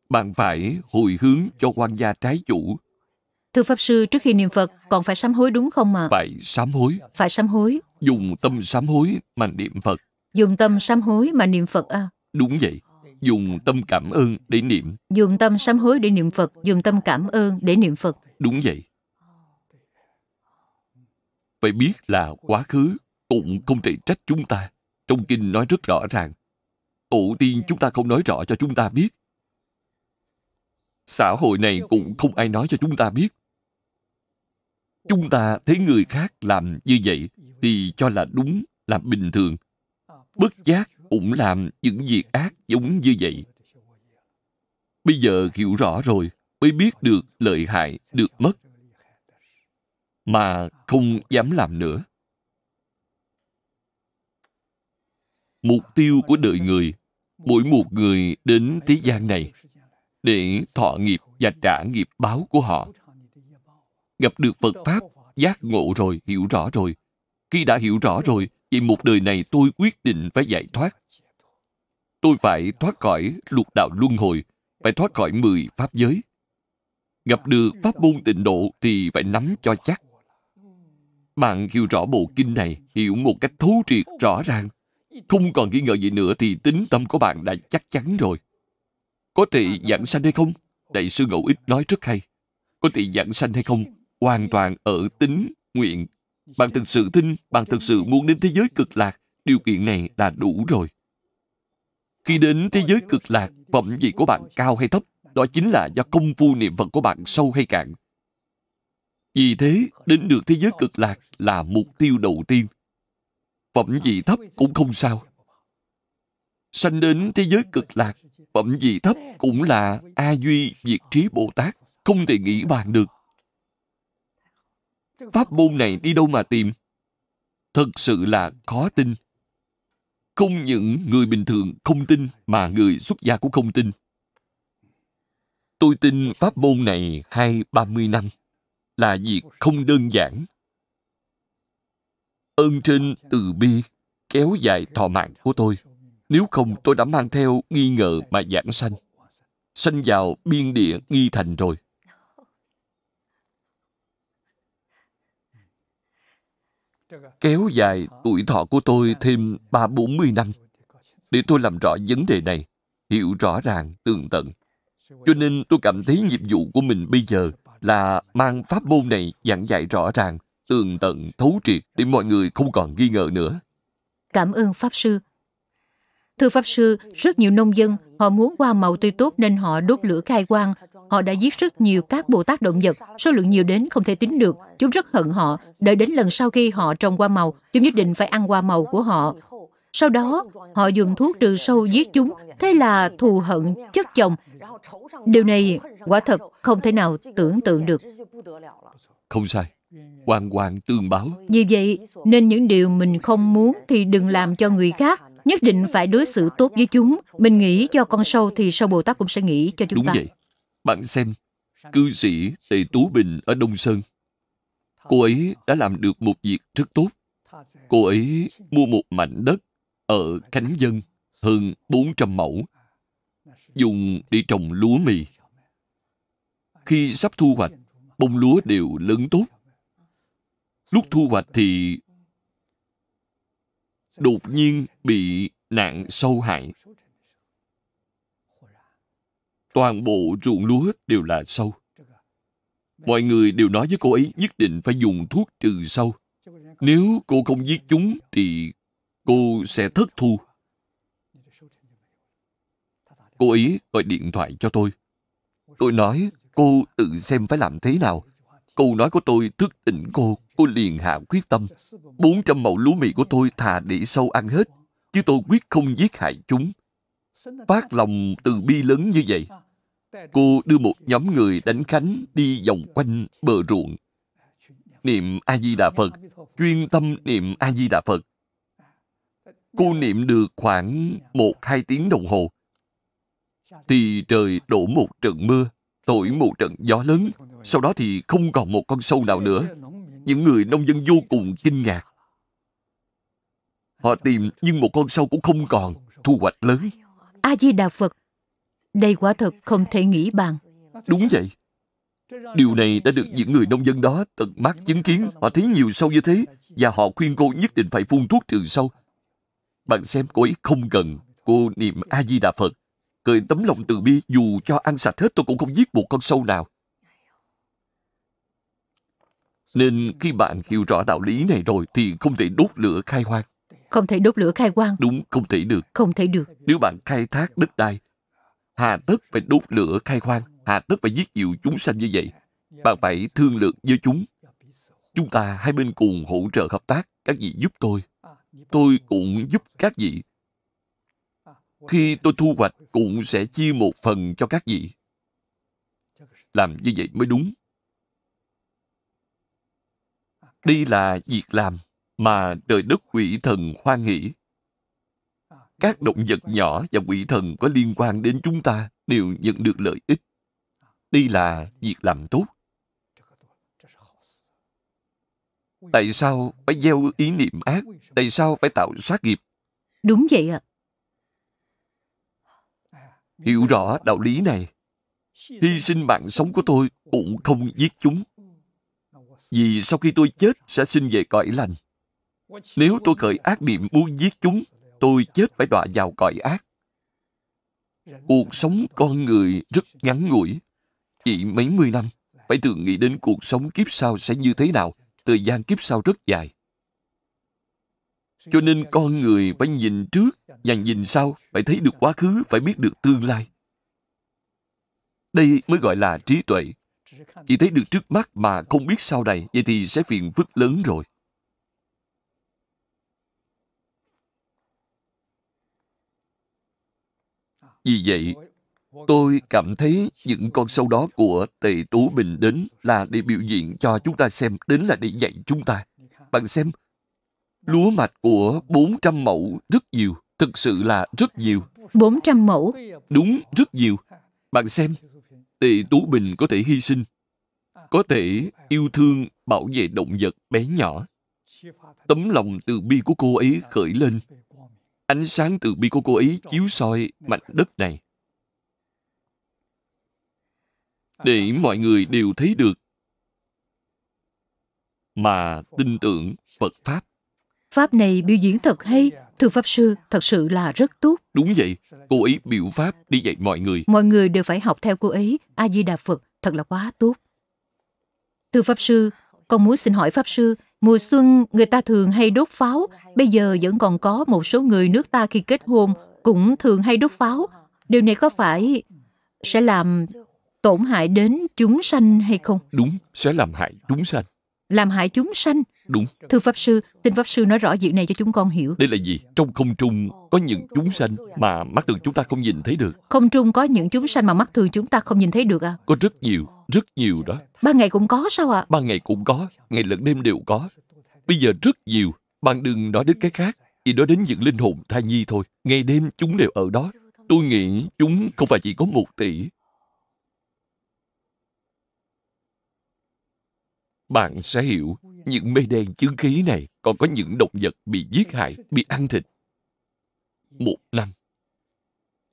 Bạn phải hồi hướng cho quan gia trái chủ. Thưa Pháp Sư, trước khi niệm Phật còn phải sám hối đúng không ạ? Phải sám hối. Phải sám hối. Dùng tâm sám hối mà niệm Phật. Dùng tâm sám hối mà niệm Phật à? Đúng vậy. Dùng tâm cảm ơn để niệm. Dùng tâm sám hối để niệm Phật. Dùng tâm cảm ơn để niệm Phật. Đúng vậy. Phải biết là quá khứ cũng không thể trách chúng ta trong kinh nói rất rõ ràng. Tổ tiên chúng ta không nói rõ cho chúng ta biết. Xã hội này cũng không ai nói cho chúng ta biết. Chúng ta thấy người khác làm như vậy thì cho là đúng, làm bình thường. Bất giác cũng làm những việc ác giống như vậy. Bây giờ hiểu rõ rồi, mới biết được lợi hại, được mất. Mà không dám làm nữa. mục tiêu của đời người mỗi một người đến thế gian này để thọ nghiệp và trả nghiệp báo của họ gặp được phật pháp giác ngộ rồi hiểu rõ rồi khi đã hiểu rõ rồi vậy một đời này tôi quyết định phải giải thoát tôi phải thoát khỏi lục đạo luân hồi phải thoát khỏi mười pháp giới gặp được pháp môn tịnh độ thì phải nắm cho chắc bạn hiểu rõ bộ kinh này hiểu một cách thấu triệt rõ ràng không còn nghi ngờ gì nữa thì tính tâm của bạn đã chắc chắn rồi. Có thể giảng sanh hay không? Đại sư Ngẫu Ích nói rất hay. Có thể giảng sanh hay không? Hoàn toàn ở tính, nguyện. Bạn thực sự tin, bạn thực sự muốn đến thế giới cực lạc, điều kiện này là đủ rồi. Khi đến thế giới cực lạc, phẩm vị của bạn cao hay thấp, đó chính là do công phu niệm Phật của bạn sâu hay cạn. Vì thế, đến được thế giới cực lạc là mục tiêu đầu tiên phẩm vị thấp cũng không sao sanh đến thế giới cực lạc phẩm vị thấp cũng là a duy diệt trí bồ tát không thể nghĩ bàn được pháp môn này đi đâu mà tìm thật sự là khó tin không những người bình thường không tin mà người xuất gia cũng không tin tôi tin pháp môn này hai ba mươi năm là việc không đơn giản ơn trên từ bi kéo dài thọ mạng của tôi nếu không tôi đã mang theo nghi ngờ mà giảng sanh sanh vào biên địa nghi thành rồi kéo dài tuổi thọ của tôi thêm ba bốn mươi năm để tôi làm rõ vấn đề này hiểu rõ ràng tường tận cho nên tôi cảm thấy nhiệm vụ của mình bây giờ là mang pháp môn này giảng dạy rõ ràng tường tận thấu triệt để mọi người không còn nghi ngờ nữa. Cảm ơn Pháp Sư. Thưa Pháp Sư, rất nhiều nông dân, họ muốn hoa màu tươi tốt nên họ đốt lửa khai quang. Họ đã giết rất nhiều các Bồ Tát động vật, số lượng nhiều đến không thể tính được. Chúng rất hận họ, đợi đến lần sau khi họ trồng hoa màu, chúng nhất định phải ăn hoa màu của họ. Sau đó, họ dùng thuốc trừ sâu giết chúng, thế là thù hận chất chồng. Điều này quả thật không thể nào tưởng tượng được. Không sai hoàn hoàn tương báo vì vậy nên những điều mình không muốn thì đừng làm cho người khác nhất định phải đối xử tốt với chúng mình nghĩ cho con sâu thì sâu bồ tát cũng sẽ nghĩ cho chúng đúng ta đúng vậy bạn xem cư sĩ tề tú bình ở đông sơn cô ấy đã làm được một việc rất tốt cô ấy mua một mảnh đất ở Khánh Dân hơn 400 mẫu, dùng để trồng lúa mì. Khi sắp thu hoạch, bông lúa đều lớn tốt, lúc thu hoạch thì đột nhiên bị nạn sâu hại toàn bộ ruộng lúa đều là sâu mọi người đều nói với cô ấy nhất định phải dùng thuốc trừ sâu nếu cô không giết chúng thì cô sẽ thất thu cô ấy gọi điện thoại cho tôi tôi nói cô tự xem phải làm thế nào câu nói của tôi thức tỉnh cô cô liền hạ quyết tâm, 400 mẫu lúa mì của tôi thà để sâu ăn hết, chứ tôi quyết không giết hại chúng. Phát lòng từ bi lớn như vậy, cô đưa một nhóm người đánh khánh đi vòng quanh bờ ruộng. Niệm A-di-đà Phật, chuyên tâm niệm A-di-đà Phật. Cô niệm được khoảng 1-2 tiếng đồng hồ. Thì trời đổ một trận mưa, thổi một trận gió lớn, sau đó thì không còn một con sâu nào nữa những người nông dân vô cùng kinh ngạc họ tìm nhưng một con sâu cũng không còn thu hoạch lớn a di đà phật đây quả thật không thể nghĩ bằng. đúng vậy điều này đã được những người nông dân đó tận mắt chứng kiến họ thấy nhiều sâu như thế và họ khuyên cô nhất định phải phun thuốc trừ sâu bạn xem cô ấy không cần cô niệm a di đà phật cởi tấm lòng từ bi dù cho ăn sạch hết tôi cũng không giết một con sâu nào nên khi bạn hiểu rõ đạo lý này rồi thì không thể đốt lửa khai hoang. Không thể đốt lửa khai quang. Đúng, không thể được. Không thể được. Nếu bạn khai thác đất đai, hà tất phải đốt lửa khai hoang, hà tất phải giết nhiều chúng sanh như vậy. Bạn phải thương lượng với chúng. Chúng ta hai bên cùng hỗ trợ hợp tác, các vị giúp tôi. Tôi cũng giúp các vị. Khi tôi thu hoạch cũng sẽ chia một phần cho các vị. Làm như vậy mới đúng đi là việc làm mà trời đất quỷ thần hoan nghĩ. Các động vật nhỏ và quỷ thần có liên quan đến chúng ta đều nhận được lợi ích. Đi là việc làm tốt. Tại sao phải gieo ý niệm ác? Tại sao phải tạo sát nghiệp? Đúng vậy ạ. Hiểu rõ đạo lý này, hy sinh mạng sống của tôi cũng không giết chúng vì sau khi tôi chết sẽ sinh về cõi lành. Nếu tôi khởi ác niệm muốn giết chúng, tôi chết phải đọa vào cõi ác. Cuộc sống con người rất ngắn ngủi, chỉ mấy mươi năm. Phải thường nghĩ đến cuộc sống kiếp sau sẽ như thế nào, thời gian kiếp sau rất dài. Cho nên con người phải nhìn trước và nhìn sau, phải thấy được quá khứ, phải biết được tương lai. Đây mới gọi là trí tuệ, chỉ thấy được trước mắt mà không biết sau này, vậy thì sẽ phiền phức lớn rồi. Vì vậy, tôi cảm thấy những con sâu đó của Tề Tú Bình đến là để biểu diễn cho chúng ta xem, đến là để dạy chúng ta. Bạn xem, lúa mạch của 400 mẫu rất nhiều, thực sự là rất nhiều. 400 mẫu? Đúng, rất nhiều. Bạn xem, Tề Tú Bình có thể hy sinh, có thể yêu thương bảo vệ động vật bé nhỏ. Tấm lòng từ bi của cô ấy khởi lên. Ánh sáng từ bi của cô ấy chiếu soi mảnh đất này. Để mọi người đều thấy được mà tin tưởng Phật Pháp. Pháp này biểu diễn thật hay, Thưa Pháp Sư, thật sự là rất tốt. Đúng vậy, cô ấy biểu Pháp đi dạy mọi người. Mọi người đều phải học theo cô ấy, A-di-đà Phật, thật là quá tốt. Thưa Pháp Sư, con muốn xin hỏi Pháp Sư, mùa xuân người ta thường hay đốt pháo, bây giờ vẫn còn có một số người nước ta khi kết hôn cũng thường hay đốt pháo. Điều này có phải sẽ làm tổn hại đến chúng sanh hay không? Đúng, sẽ làm hại chúng sanh làm hại chúng sanh Đúng Thưa Pháp Sư, xin Pháp Sư nói rõ việc này cho chúng con hiểu Đây là gì? Trong không trung có những chúng sanh mà mắt thường chúng ta không nhìn thấy được Không trung có những chúng sanh mà mắt thường chúng ta không nhìn thấy được à? Có rất nhiều, rất nhiều đó Ban ngày cũng có sao ạ? À? Ban ngày cũng có, ngày lẫn đêm đều có Bây giờ rất nhiều, bạn đừng nói đến cái khác Chỉ nói đến những linh hồn thai nhi thôi Ngày đêm chúng đều ở đó Tôi nghĩ chúng không phải chỉ có một tỷ Bạn sẽ hiểu những mê đen chứng khí này còn có những động vật bị giết hại, bị ăn thịt. Một năm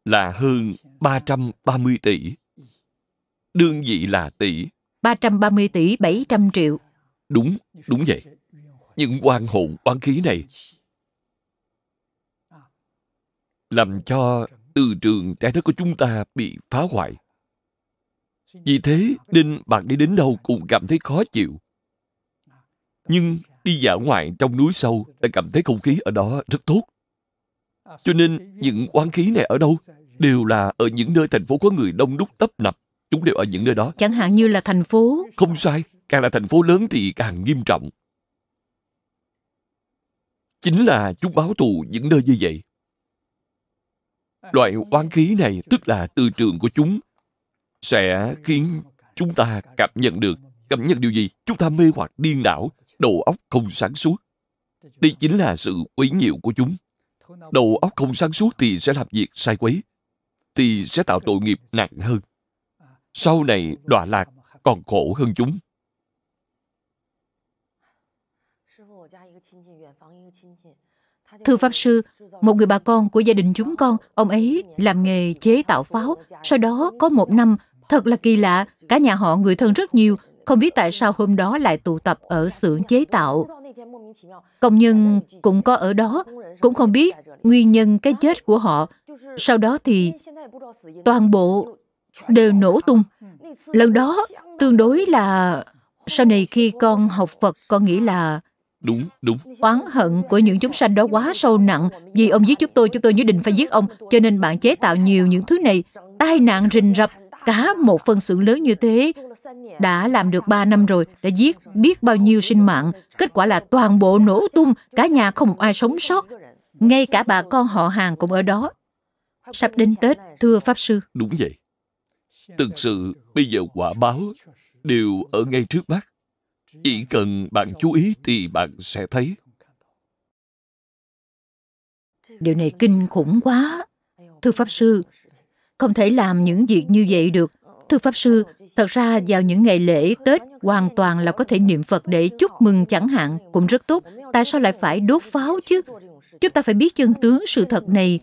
là hơn 330 tỷ. Đương vị là tỷ. 330 tỷ 700 triệu. Đúng, đúng vậy. Những quan hồn quan khí này làm cho từ trường trái đất của chúng ta bị phá hoại vì thế, Đinh bạn đi đến đâu cũng cảm thấy khó chịu. Nhưng đi dã ngoại trong núi sâu đã cảm thấy không khí ở đó rất tốt. Cho nên, những quán khí này ở đâu? Đều là ở những nơi thành phố có người đông đúc tấp nập. Chúng đều ở những nơi đó. Chẳng hạn như là thành phố. Không sai. Càng là thành phố lớn thì càng nghiêm trọng. Chính là chúng báo thù những nơi như vậy. Loại oán khí này tức là từ trường của chúng sẽ khiến chúng ta cảm nhận được cảm nhận điều gì chúng ta mê hoặc điên đảo đầu óc không sáng suốt đây chính là sự quấy nhiễu của chúng đầu óc không sáng suốt thì sẽ làm việc sai quấy thì sẽ tạo tội nghiệp nặng hơn sau này đọa lạc còn khổ hơn chúng Thưa Pháp Sư, một người bà con của gia đình chúng con, ông ấy làm nghề chế tạo pháo. Sau đó có một năm, Thật là kỳ lạ, cả nhà họ người thân rất nhiều, không biết tại sao hôm đó lại tụ tập ở xưởng chế tạo. Công nhân cũng có ở đó, cũng không biết nguyên nhân cái chết của họ. Sau đó thì toàn bộ đều nổ tung. Lần đó tương đối là sau này khi con học Phật con nghĩ là Đúng, đúng. Oán hận của những chúng sanh đó quá sâu nặng. Vì ông giết chúng tôi, chúng tôi nhất định phải giết ông. Cho nên bạn chế tạo nhiều những thứ này. Tai nạn rình rập, Cả một phân xưởng lớn như thế đã làm được 3 năm rồi, đã giết biết bao nhiêu sinh mạng. Kết quả là toàn bộ nổ tung, cả nhà không ai sống sót. Ngay cả bà con họ hàng cũng ở đó. Sắp đến Tết, thưa Pháp Sư. Đúng vậy. Thực sự, bây giờ quả báo đều ở ngay trước mắt. Chỉ cần bạn chú ý thì bạn sẽ thấy. Điều này kinh khủng quá. Thưa Pháp Sư, không thể làm những việc như vậy được. Thưa Pháp Sư, thật ra vào những ngày lễ Tết hoàn toàn là có thể niệm Phật để chúc mừng chẳng hạn cũng rất tốt. Tại sao lại phải đốt pháo chứ? Chúng ta phải biết chân tướng sự thật này.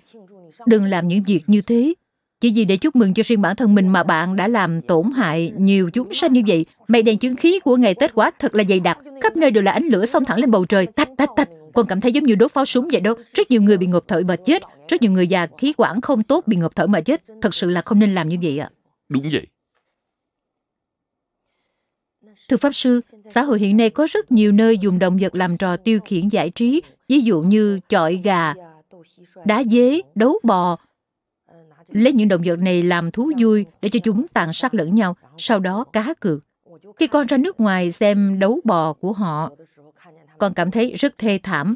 Đừng làm những việc như thế. Chỉ vì để chúc mừng cho riêng bản thân mình mà bạn đã làm tổn hại nhiều chúng sanh như vậy. Mây đèn chứng khí của ngày Tết quá thật là dày đặc. Khắp nơi đều là ánh lửa xông thẳng lên bầu trời. Tách tách tách. Con cảm thấy giống như đốt pháo súng vậy đó. Rất nhiều người bị ngộp thở mà chết. Rất nhiều người già khí quản không tốt bị ngộp thở mà chết. Thật sự là không nên làm như vậy ạ. À. Đúng vậy. Thưa Pháp Sư, xã hội hiện nay có rất nhiều nơi dùng động vật làm trò tiêu khiển giải trí, ví dụ như chọi gà, đá dế, đấu bò, lấy những động vật này làm thú vui để cho chúng tàn sát lẫn nhau, sau đó cá cược. Khi con ra nước ngoài xem đấu bò của họ, con cảm thấy rất thê thảm.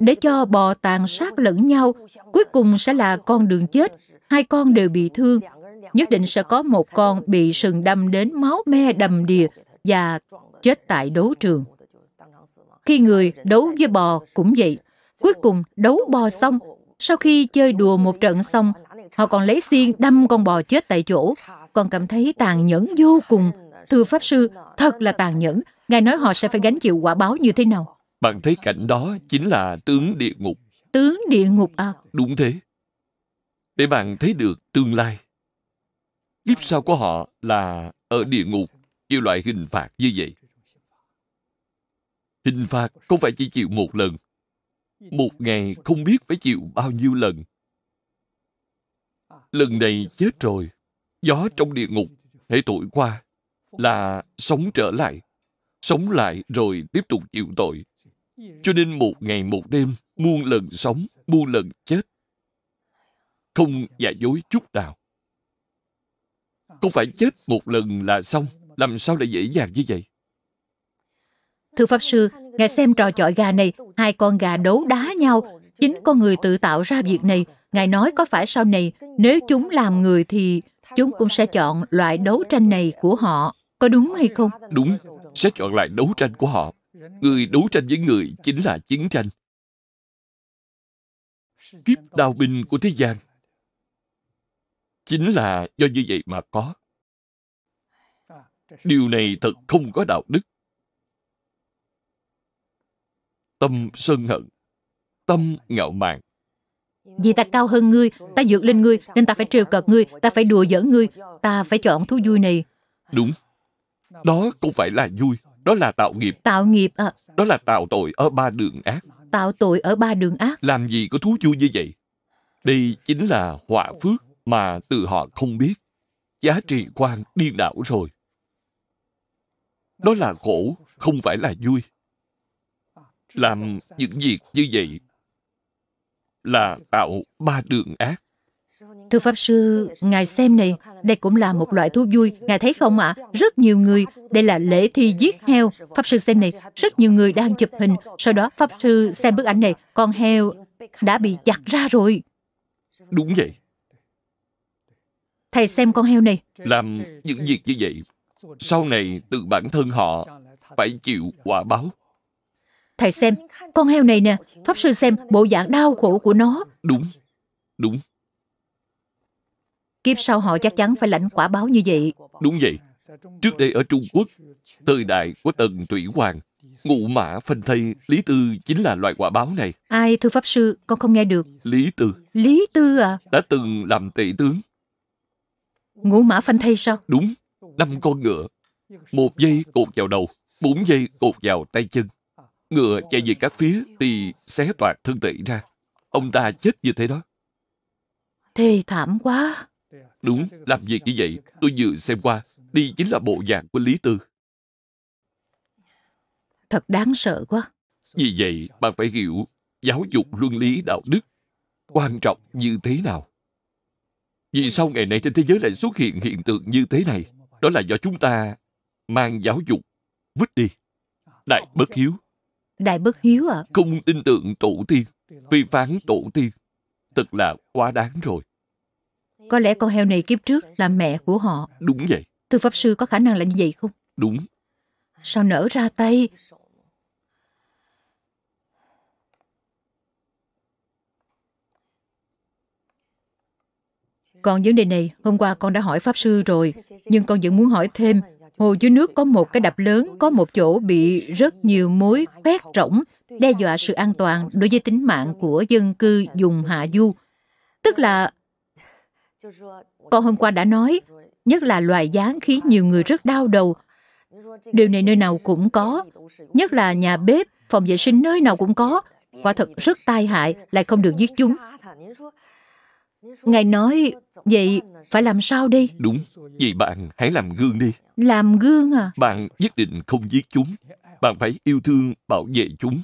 Để cho bò tàn sát lẫn nhau, cuối cùng sẽ là con đường chết, hai con đều bị thương. Nhất định sẽ có một con bị sừng đâm đến máu me đầm đìa và chết tại đấu trường. Khi người đấu với bò cũng vậy. Cuối cùng đấu bò xong, sau khi chơi đùa một trận xong, họ còn lấy xiên đâm con bò chết tại chỗ. con cảm thấy tàn nhẫn vô cùng. Thưa Pháp Sư, thật là tàn nhẫn. Ngài nói họ sẽ phải gánh chịu quả báo như thế nào Bạn thấy cảnh đó chính là tướng địa ngục Tướng địa ngục à Đúng thế Để bạn thấy được tương lai Kiếp sau của họ là ở địa ngục Chịu loại hình phạt như vậy Hình phạt không phải chỉ chịu một lần Một ngày không biết phải chịu bao nhiêu lần Lần này chết rồi Gió trong địa ngục Hãy tội qua Là sống trở lại sống lại rồi tiếp tục chịu tội. Cho nên một ngày một đêm, muôn lần sống, muôn lần chết. Không giả dối chút nào. Không phải chết một lần là xong, làm sao lại dễ dàng như vậy? Thưa Pháp Sư, ngài xem trò chọi gà này, hai con gà đấu đá nhau, chính con người tự tạo ra việc này. Ngài nói có phải sau này, nếu chúng làm người thì chúng cũng sẽ chọn loại đấu tranh này của họ. Có đúng hay không? Đúng, sẽ chọn lại đấu tranh của họ. Người đấu tranh với người chính là chiến tranh. Kiếp đao binh của thế gian chính là do như vậy mà có. Điều này thật không có đạo đức. Tâm sân hận, tâm ngạo mạn. Vì ta cao hơn ngươi, ta vượt lên ngươi, nên ta phải trêu cợt ngươi, ta phải đùa giỡn ngươi, ta phải chọn thú vui này. Đúng, đó cũng phải là vui, đó là tạo nghiệp. Tạo nghiệp ạ. À. Đó là tạo tội ở ba đường ác. Tạo tội ở ba đường ác. Làm gì có thú vui như vậy? Đây chính là họa phước mà từ họ không biết. Giá trị quan điên đảo rồi. Đó là khổ, không phải là vui. Làm những việc như vậy là tạo ba đường ác. Thưa Pháp Sư, Ngài xem này, đây cũng là một loại thú vui. Ngài thấy không ạ? À? Rất nhiều người, đây là lễ thi giết heo. Pháp Sư xem này, rất nhiều người đang chụp hình. Sau đó Pháp Sư xem bức ảnh này, con heo đã bị chặt ra rồi. Đúng vậy. Thầy xem con heo này. Làm những việc như vậy, sau này từ bản thân họ phải chịu quả báo. Thầy xem, con heo này nè, Pháp Sư xem bộ dạng đau khổ của nó. Đúng, đúng. Kiếp sau họ chắc chắn phải lãnh quả báo như vậy. Đúng vậy. Trước đây ở Trung Quốc, thời đại của Tần Thủy Hoàng, ngụ mã Phân thây Lý Tư chính là loại quả báo này. Ai thưa Pháp Sư, con không nghe được. Lý Tư. Lý Tư à? Đã từng làm tể tướng. Ngũ mã phanh thây sao? Đúng. Năm con ngựa. Một dây cột vào đầu, bốn dây cột vào tay chân. Ngựa chạy về các phía thì xé toạc thân thể ra. Ông ta chết như thế đó. Thê thảm quá. Đúng, làm việc như vậy, tôi vừa xem qua, đi chính là bộ dạng của Lý Tư. Thật đáng sợ quá. Vì vậy, bạn phải hiểu giáo dục luân lý đạo đức quan trọng như thế nào. Vì sao ngày nay trên thế giới lại xuất hiện hiện tượng như thế này? Đó là do chúng ta mang giáo dục, vứt đi. Đại bất hiếu. Đại bất hiếu ạ? À? Không tin tưởng tổ tiên, vi phán tổ tiên. Thật là quá đáng rồi. Có lẽ con heo này kiếp trước là mẹ của họ. Đúng vậy. Thưa Pháp Sư có khả năng là như vậy không? Đúng. Sao nở ra tay? Còn vấn đề này, hôm qua con đã hỏi Pháp Sư rồi, nhưng con vẫn muốn hỏi thêm. Hồ dưới nước có một cái đập lớn, có một chỗ bị rất nhiều mối khoét rỗng, đe dọa sự an toàn đối với tính mạng của dân cư dùng hạ du. Tức là con hôm qua đã nói, nhất là loài gián khiến nhiều người rất đau đầu. Điều này nơi nào cũng có, nhất là nhà bếp, phòng vệ sinh nơi nào cũng có. Quả thật rất tai hại, lại không được giết chúng. Ngài nói, vậy phải làm sao đi? Đúng, vậy bạn hãy làm gương đi. Làm gương à? Bạn nhất định không giết chúng. Bạn phải yêu thương, bảo vệ chúng.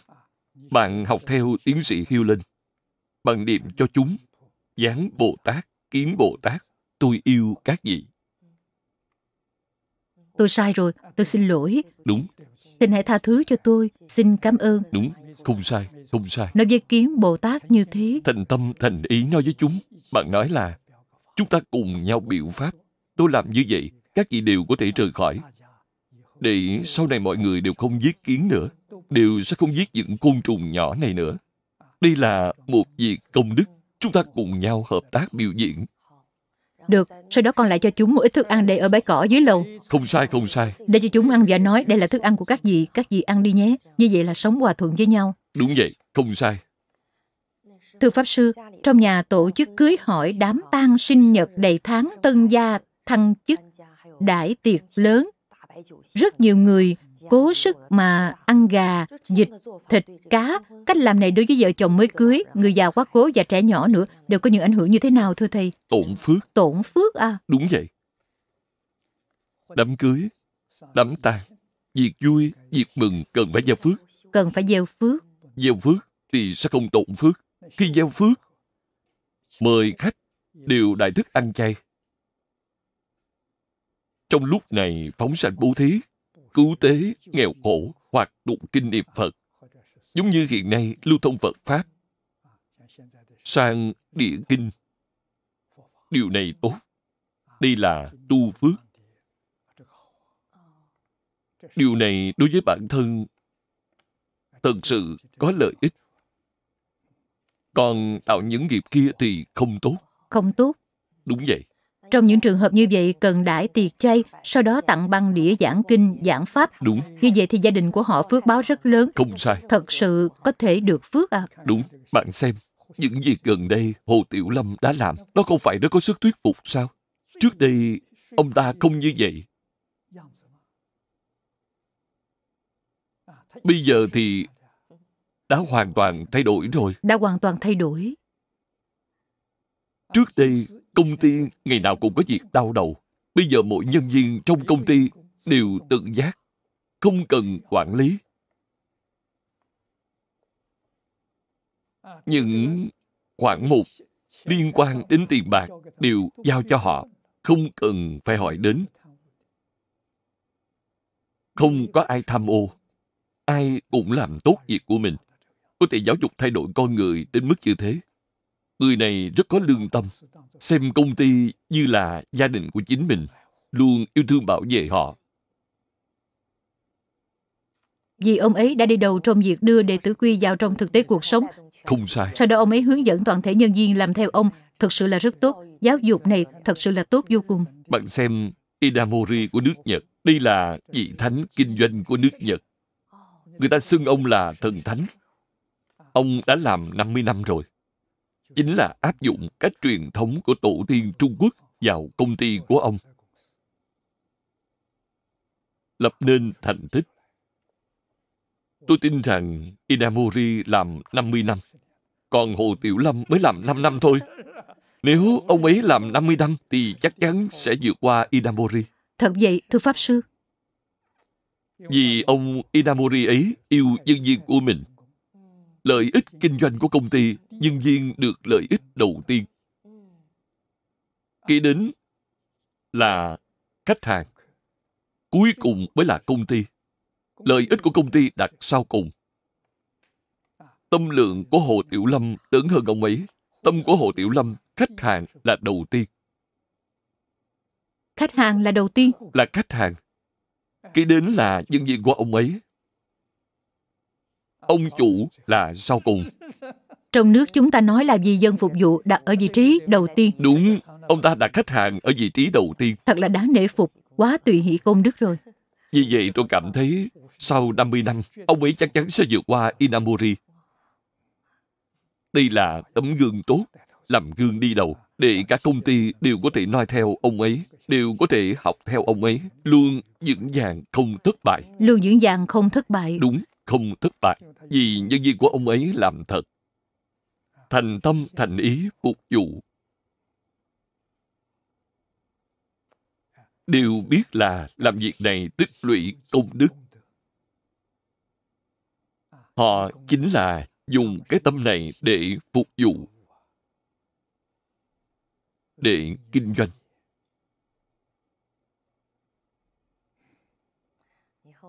Bạn học theo tiến sĩ Hiêu Linh. Bạn niệm cho chúng, dáng Bồ Tát kiến Bồ Tát, tôi yêu các vị. Tôi sai rồi, tôi xin lỗi. Đúng. Xin hãy tha thứ cho tôi, xin cảm ơn. Đúng, không sai, không sai. Nói với kiến Bồ Tát như thế. Thành tâm, thành ý nói với chúng. Bạn nói là, chúng ta cùng nhau biểu pháp. Tôi làm như vậy, các vị đều có thể rời khỏi. Để sau này mọi người đều không giết kiến nữa. Đều sẽ không giết những côn trùng nhỏ này nữa. Đây là một việc công đức Chúng ta cùng nhau hợp tác biểu diễn. Được, sau đó con lại cho chúng một ít thức ăn đây ở bãi cỏ dưới lầu. Không sai, không sai. Để cho chúng ăn và nói đây là thức ăn của các vị các vị ăn đi nhé. Như vậy là sống hòa thuận với nhau. Đúng vậy, không sai. Thưa Pháp Sư, trong nhà tổ chức cưới hỏi đám tang sinh nhật đầy tháng tân gia thăng chức, đãi tiệc lớn. Rất nhiều người cố sức mà ăn gà, vịt, thịt, cá. Cách làm này đối với vợ chồng mới cưới, người già quá cố và trẻ nhỏ nữa đều có những ảnh hưởng như thế nào thưa thầy? Tổn phước. Tổn phước à? Đúng vậy. Đám cưới, đám tang, việc vui, việc mừng cần phải gieo phước. Cần phải gieo phước. Gieo phước thì sẽ không tổn phước. Khi gieo phước, mời khách đều đại thức ăn chay. Trong lúc này phóng sanh bố thí cứu tế, nghèo khổ hoặc tụng kinh niệm Phật. Giống như hiện nay lưu thông Phật Pháp sang địa kinh. Điều này tốt. Đây là tu phước. Điều này đối với bản thân thật sự có lợi ích. Còn tạo những nghiệp kia thì không tốt. Không tốt. Đúng vậy. Trong những trường hợp như vậy, cần đãi tiệc chay, sau đó tặng băng đĩa giảng kinh, giảng pháp. Đúng. Như vậy thì gia đình của họ phước báo rất lớn. Không sai. Thật sự có thể được phước à? Đúng. Bạn xem, những việc gần đây Hồ Tiểu Lâm đã làm, nó không phải nó có sức thuyết phục sao? Trước đây, ông ta không như vậy. Bây giờ thì đã hoàn toàn thay đổi rồi. Đã hoàn toàn thay đổi. Trước đây, Công ty ngày nào cũng có việc đau đầu. Bây giờ mỗi nhân viên trong công ty đều tự giác, không cần quản lý. Những khoản mục liên quan đến tiền bạc đều giao cho họ, không cần phải hỏi đến. Không có ai tham ô, ai cũng làm tốt việc của mình. Có thể giáo dục thay đổi con người đến mức như thế. Người này rất có lương tâm, xem công ty như là gia đình của chính mình, luôn yêu thương bảo vệ họ. Vì ông ấy đã đi đầu trong việc đưa đệ tử quy vào trong thực tế cuộc sống. Không sai. Sau đó ông ấy hướng dẫn toàn thể nhân viên làm theo ông, thật sự là rất tốt. Giáo dục này thật sự là tốt vô cùng. Bạn xem Idamori của nước Nhật. Đây là vị thánh kinh doanh của nước Nhật. Người ta xưng ông là thần thánh. Ông đã làm 50 năm rồi chính là áp dụng cách truyền thống của tổ tiên Trung Quốc vào công ty của ông. Lập nên thành tích. Tôi tin rằng Inamori làm 50 năm, còn Hồ Tiểu Lâm mới làm 5 năm thôi. Nếu ông ấy làm 50 năm thì chắc chắn sẽ vượt qua Inamori. Thật vậy, thưa Pháp Sư. Vì ông Inamori ấy yêu dân viên của mình lợi ích kinh doanh của công ty, nhân viên được lợi ích đầu tiên. Kế đến là khách hàng. Cuối cùng mới là công ty. Lợi ích của công ty đặt sau cùng. Tâm lượng của Hồ Tiểu Lâm lớn hơn ông ấy. Tâm của Hồ Tiểu Lâm, khách hàng là đầu tiên. Khách hàng là đầu tiên. Là khách hàng. Kế đến là nhân viên của ông ấy, ông chủ là sau cùng trong nước chúng ta nói là vì dân phục vụ đặt ở vị trí đầu tiên đúng ông ta đặt khách hàng ở vị trí đầu tiên thật là đáng nể phục quá tùy hỷ công đức rồi vì vậy tôi cảm thấy sau 50 năm ông ấy chắc chắn sẽ vượt qua Inamori đây là tấm gương tốt làm gương đi đầu để các công ty đều có thể noi theo ông ấy đều có thể học theo ông ấy luôn vững vàng không thất bại luôn vững vàng không thất bại đúng không thất bại vì nhân viên của ông ấy làm thật thành tâm thành ý phục vụ đều biết là làm việc này tích lũy công đức họ chính là dùng cái tâm này để phục vụ để kinh doanh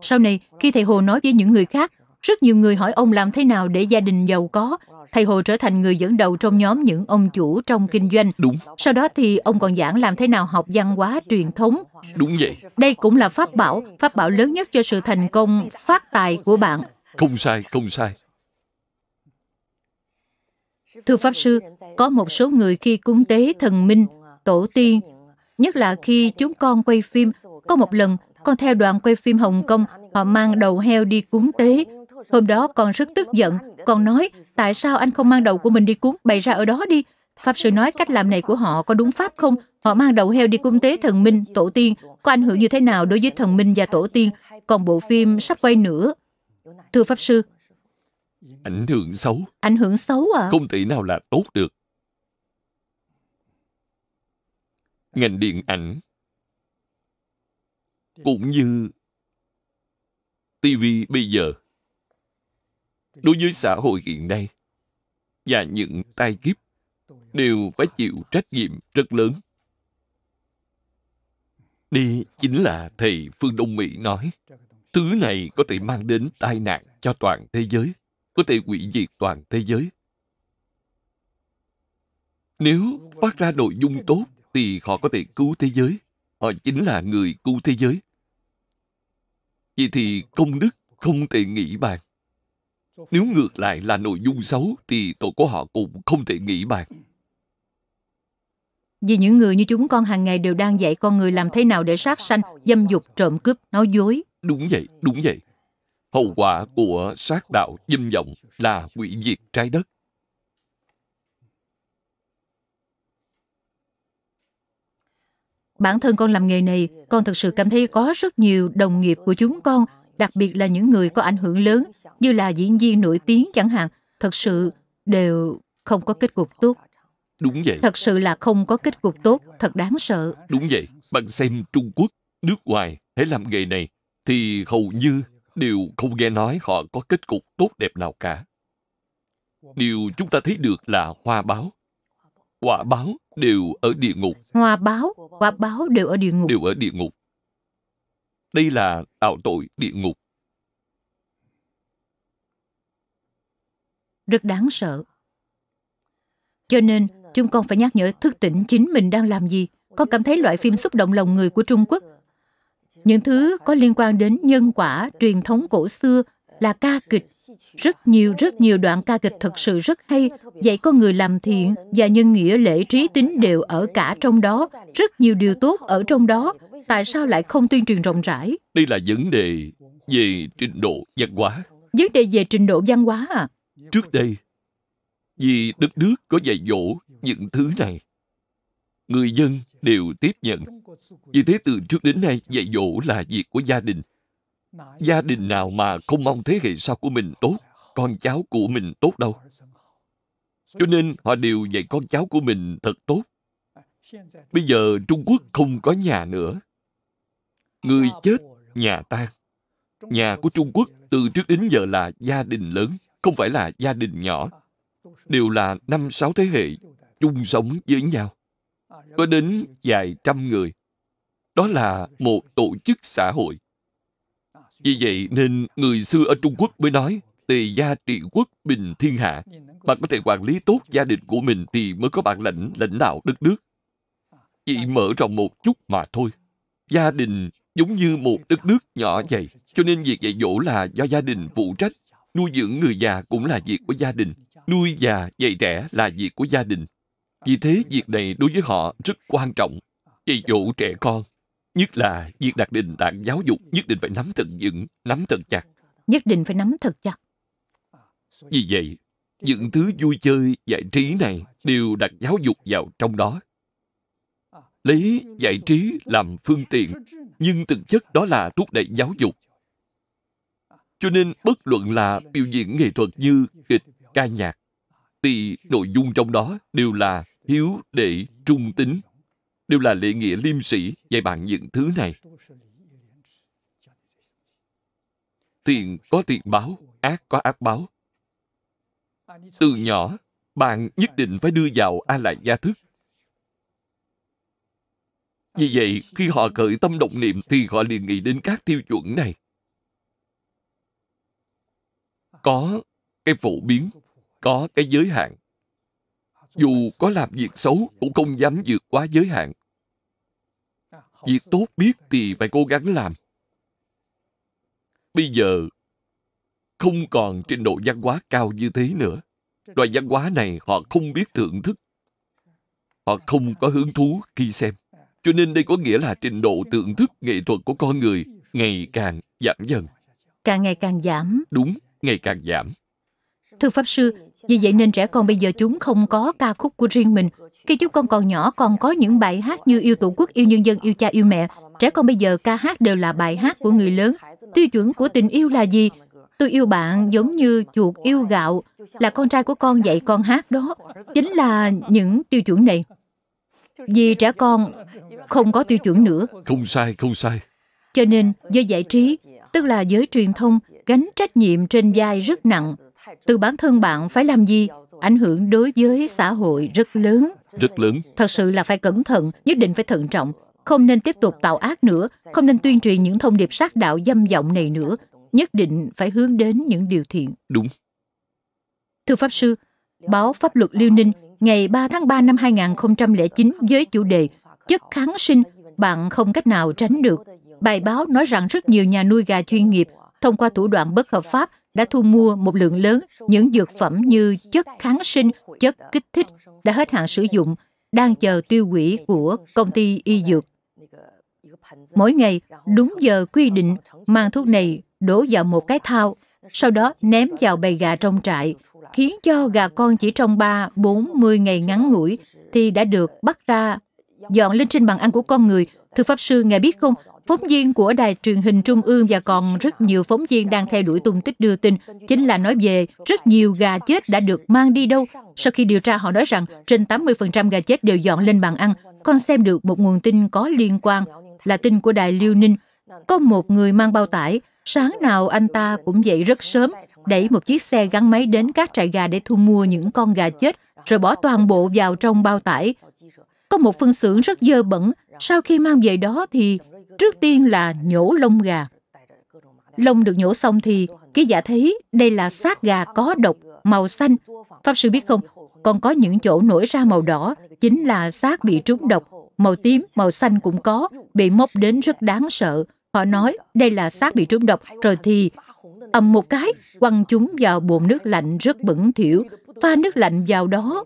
Sau này, khi thầy Hồ nói với những người khác, rất nhiều người hỏi ông làm thế nào để gia đình giàu có. Thầy Hồ trở thành người dẫn đầu trong nhóm những ông chủ trong kinh doanh. Đúng. Sau đó thì ông còn giảng làm thế nào học văn hóa truyền thống. Đúng vậy. Đây cũng là pháp bảo, pháp bảo lớn nhất cho sự thành công phát tài của bạn. Không sai, không sai. Thưa Pháp Sư, có một số người khi cúng tế thần minh, tổ tiên, nhất là khi chúng con quay phim, có một lần con theo đoàn quay phim Hồng Kông, họ mang đầu heo đi cúng tế. Hôm đó con rất tức giận, con nói, tại sao anh không mang đầu của mình đi cúng, bày ra ở đó đi. Pháp sư nói cách làm này của họ có đúng pháp không? Họ mang đầu heo đi cung tế thần minh, tổ tiên, có ảnh hưởng như thế nào đối với thần minh và tổ tiên? Còn bộ phim sắp quay nữa. Thưa Pháp sư, Ảnh hưởng xấu. Ảnh hưởng xấu à? Không thể nào là tốt được. Ngành điện ảnh cũng như tivi bây giờ đối với xã hội hiện nay và những tai kiếp đều phải chịu trách nhiệm rất lớn đi chính là thầy phương đông mỹ nói thứ này có thể mang đến tai nạn cho toàn thế giới có thể hủy diệt toàn thế giới nếu phát ra nội dung tốt thì họ có thể cứu thế giới họ chính là người cứu thế giới. Vậy thì công đức không thể nghĩ bàn. Nếu ngược lại là nội dung xấu thì tội của họ cũng không thể nghĩ bàn. Vì những người như chúng con hàng ngày đều đang dạy con người làm thế nào để sát sanh, dâm dục, trộm cướp, nói dối. Đúng vậy, đúng vậy. Hậu quả của sát đạo dâm vọng là hủy diệt trái đất. Bản thân con làm nghề này, con thực sự cảm thấy có rất nhiều đồng nghiệp của chúng con, đặc biệt là những người có ảnh hưởng lớn, như là diễn viên nổi tiếng chẳng hạn, thật sự đều không có kết cục tốt. Đúng vậy. Thật sự là không có kết cục tốt, thật đáng sợ. Đúng vậy. Bạn xem Trung Quốc, nước ngoài, hãy làm nghề này, thì hầu như đều không nghe nói họ có kết cục tốt đẹp nào cả. Điều chúng ta thấy được là hoa báo. Quả báo đều ở địa ngục. Hoa báo, quả báo đều ở địa ngục. Đều ở địa ngục. Đây là tạo tội địa ngục. Rất đáng sợ. Cho nên, chúng con phải nhắc nhở thức tỉnh chính mình đang làm gì. Con cảm thấy loại phim xúc động lòng người của Trung Quốc. Những thứ có liên quan đến nhân quả, truyền thống cổ xưa là ca kịch rất nhiều, rất nhiều đoạn ca kịch thực sự rất hay, dạy con người làm thiện và nhân nghĩa lễ trí tính đều ở cả trong đó. Rất nhiều điều tốt ở trong đó. Tại sao lại không tuyên truyền rộng rãi? Đây là vấn đề về trình độ văn hóa. Vấn đề về trình độ văn hóa à? Trước đây, vì đất nước có dạy dỗ những thứ này, người dân đều tiếp nhận. Vì thế từ trước đến nay dạy dỗ là việc của gia đình gia đình nào mà không mong thế hệ sau của mình tốt con cháu của mình tốt đâu cho nên họ đều dạy con cháu của mình thật tốt bây giờ trung quốc không có nhà nữa người chết nhà tan nhà của trung quốc từ trước đến giờ là gia đình lớn không phải là gia đình nhỏ đều là năm sáu thế hệ chung sống với nhau có đến vài trăm người đó là một tổ chức xã hội vì vậy nên người xưa ở Trung Quốc mới nói tề gia trị quốc bình thiên hạ. Bạn có thể quản lý tốt gia đình của mình thì mới có bạn lãnh lãnh đạo đất nước. Chỉ mở rộng một chút mà thôi. Gia đình giống như một đất nước nhỏ vậy. Cho nên việc dạy dỗ là do gia đình phụ trách. Nuôi dưỡng người già cũng là việc của gia đình. Nuôi già, dạy trẻ là việc của gia đình. Vì thế, việc này đối với họ rất quan trọng. Dạy dỗ trẻ con Nhất là việc đặt định tạng giáo dục nhất định phải nắm thật vững, nắm thật chặt. Nhất định phải nắm thật chặt. Vì vậy, những thứ vui chơi, giải trí này đều đặt giáo dục vào trong đó. Lấy giải trí làm phương tiện, nhưng thực chất đó là thúc đẩy giáo dục. Cho nên bất luận là biểu diễn nghệ thuật như kịch, ca nhạc, thì nội dung trong đó đều là hiếu đệ trung tính đều là lễ nghĩa liêm sĩ dạy bạn những thứ này. Tiền có tiền báo, ác có ác báo. Từ nhỏ, bạn nhất định phải đưa vào a lại gia thức. Vì vậy, khi họ khởi tâm động niệm thì họ liền nghĩ đến các tiêu chuẩn này. Có cái phổ biến, có cái giới hạn dù có làm việc xấu cũng không dám vượt quá giới hạn việc tốt biết thì phải cố gắng làm bây giờ không còn trình độ văn hóa cao như thế nữa Loại văn hóa này họ không biết thưởng thức họ không có hứng thú khi xem cho nên đây có nghĩa là trình độ thưởng thức nghệ thuật của con người ngày càng giảm dần càng ngày càng giảm đúng ngày càng giảm Thưa Pháp Sư, vì vậy nên trẻ con bây giờ chúng không có ca khúc của riêng mình. Khi chúng con còn nhỏ còn có những bài hát như yêu tổ quốc, yêu nhân dân, yêu cha, yêu mẹ. Trẻ con bây giờ ca hát đều là bài hát của người lớn. Tiêu chuẩn của tình yêu là gì? Tôi yêu bạn giống như chuột yêu gạo, là con trai của con dạy con hát đó. Chính là những tiêu chuẩn này. Vì trẻ con không có tiêu chuẩn nữa. Không sai, không sai. Cho nên, giới giải trí, tức là giới truyền thông, gánh trách nhiệm trên vai rất nặng từ bản thân bạn phải làm gì ảnh hưởng đối với xã hội rất lớn rất lớn thật sự là phải cẩn thận nhất định phải thận trọng không nên tiếp tục tạo ác nữa không nên tuyên truyền những thông điệp sát đạo dâm vọng này nữa nhất định phải hướng đến những điều thiện đúng thưa pháp sư báo pháp luật liêu ninh ngày 3 tháng 3 năm 2009 với chủ đề chất kháng sinh bạn không cách nào tránh được bài báo nói rằng rất nhiều nhà nuôi gà chuyên nghiệp thông qua thủ đoạn bất hợp pháp đã thu mua một lượng lớn những dược phẩm như chất kháng sinh, chất kích thích đã hết hạn sử dụng, đang chờ tiêu hủy của công ty y dược. Mỗi ngày, đúng giờ quy định, mang thuốc này đổ vào một cái thao, sau đó ném vào bầy gà trong trại, khiến cho gà con chỉ trong 3-40 ngày ngắn ngủi thì đã được bắt ra, dọn lên trên bàn ăn của con người Thưa Pháp Sư, ngài biết không, phóng viên của đài truyền hình Trung ương và còn rất nhiều phóng viên đang theo đuổi tung tích đưa tin, chính là nói về rất nhiều gà chết đã được mang đi đâu. Sau khi điều tra họ nói rằng trên 80% gà chết đều dọn lên bàn ăn. Con xem được một nguồn tin có liên quan là tin của đài Liêu Ninh. Có một người mang bao tải, sáng nào anh ta cũng dậy rất sớm, đẩy một chiếc xe gắn máy đến các trại gà để thu mua những con gà chết, rồi bỏ toàn bộ vào trong bao tải, có một phân xưởng rất dơ bẩn, sau khi mang về đó thì trước tiên là nhổ lông gà. Lông được nhổ xong thì ký giả thấy đây là xác gà có độc, màu xanh. Pháp sư biết không, còn có những chỗ nổi ra màu đỏ, chính là xác bị trúng độc, màu tím, màu xanh cũng có, bị mốc đến rất đáng sợ. Họ nói đây là xác bị trúng độc, rồi thì ầm một cái, quăng chúng vào bồn nước lạnh rất bẩn thỉu, pha nước lạnh vào đó,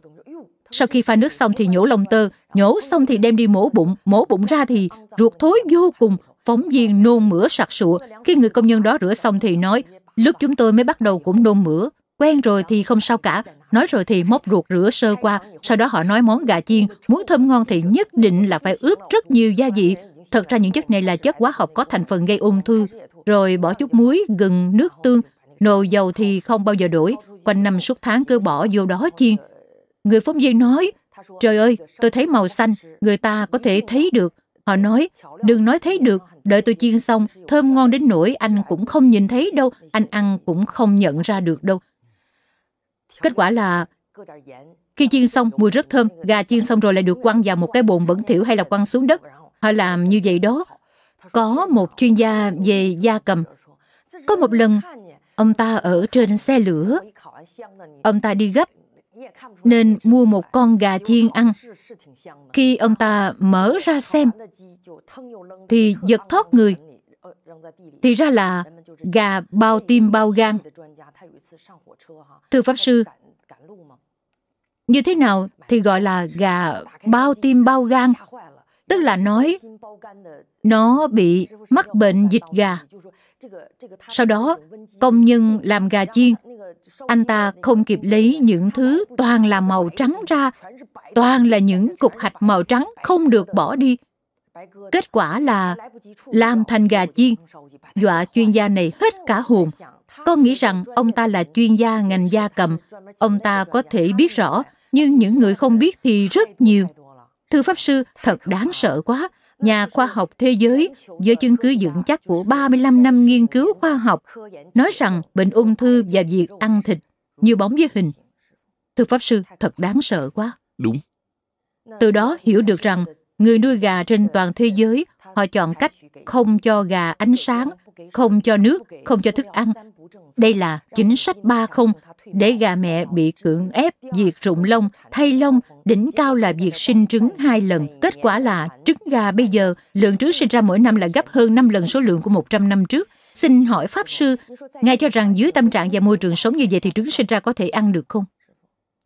sau khi pha nước xong thì nhổ lông tơ, nhổ xong thì đem đi mổ bụng, mổ bụng ra thì ruột thối vô cùng, phóng viên nôn mửa sặc sụa. Khi người công nhân đó rửa xong thì nói, lúc chúng tôi mới bắt đầu cũng nôn mửa, quen rồi thì không sao cả, nói rồi thì móc ruột rửa sơ qua, sau đó họ nói món gà chiên, muốn thơm ngon thì nhất định là phải ướp rất nhiều gia vị. Thật ra những chất này là chất hóa học có thành phần gây ung thư, rồi bỏ chút muối, gừng, nước tương, nồi dầu thì không bao giờ đổi, quanh năm suốt tháng cứ bỏ vô đó chiên, Người phóng viên nói, trời ơi, tôi thấy màu xanh, người ta có thể thấy được. Họ nói, đừng nói thấy được, đợi tôi chiên xong, thơm ngon đến nỗi anh cũng không nhìn thấy đâu, anh ăn cũng không nhận ra được đâu. Kết quả là khi chiên xong, mùi rất thơm, gà chiên xong rồi lại được quăng vào một cái bồn bẩn thỉu hay là quăng xuống đất. Họ làm như vậy đó. Có một chuyên gia về gia cầm. Có một lần, ông ta ở trên xe lửa. Ông ta đi gấp, nên mua một con gà chiên ăn. Khi ông ta mở ra xem, thì giật thoát người. Thì ra là gà bao tim bao gan. Thưa Pháp Sư, như thế nào thì gọi là gà bao tim bao gan? Tức là nói nó bị mắc bệnh dịch gà. Sau đó, công nhân làm gà chiên anh ta không kịp lấy những thứ toàn là màu trắng ra, toàn là những cục hạch màu trắng không được bỏ đi. Kết quả là làm thành gà chiên, dọa chuyên gia này hết cả hồn. Con nghĩ rằng ông ta là chuyên gia ngành gia cầm, ông ta có thể biết rõ, nhưng những người không biết thì rất nhiều. Thưa Pháp Sư, thật đáng sợ quá nhà khoa học thế giới với chứng cứ vững chắc của 35 năm nghiên cứu khoa học nói rằng bệnh ung thư và việc ăn thịt như bóng với hình. Thưa Pháp Sư, thật đáng sợ quá. Đúng. Từ đó hiểu được rằng người nuôi gà trên toàn thế giới họ chọn cách không cho gà ánh sáng, không cho nước, không cho thức ăn. Đây là chính sách ba không để gà mẹ bị cưỡng ép diệt rụng lông, thay lông, đỉnh cao là việc sinh trứng hai lần. Kết quả là trứng gà bây giờ, lượng trứng sinh ra mỗi năm là gấp hơn 5 lần số lượng của 100 năm trước. Xin hỏi Pháp Sư, Ngài cho rằng dưới tâm trạng và môi trường sống như vậy thì trứng sinh ra có thể ăn được không?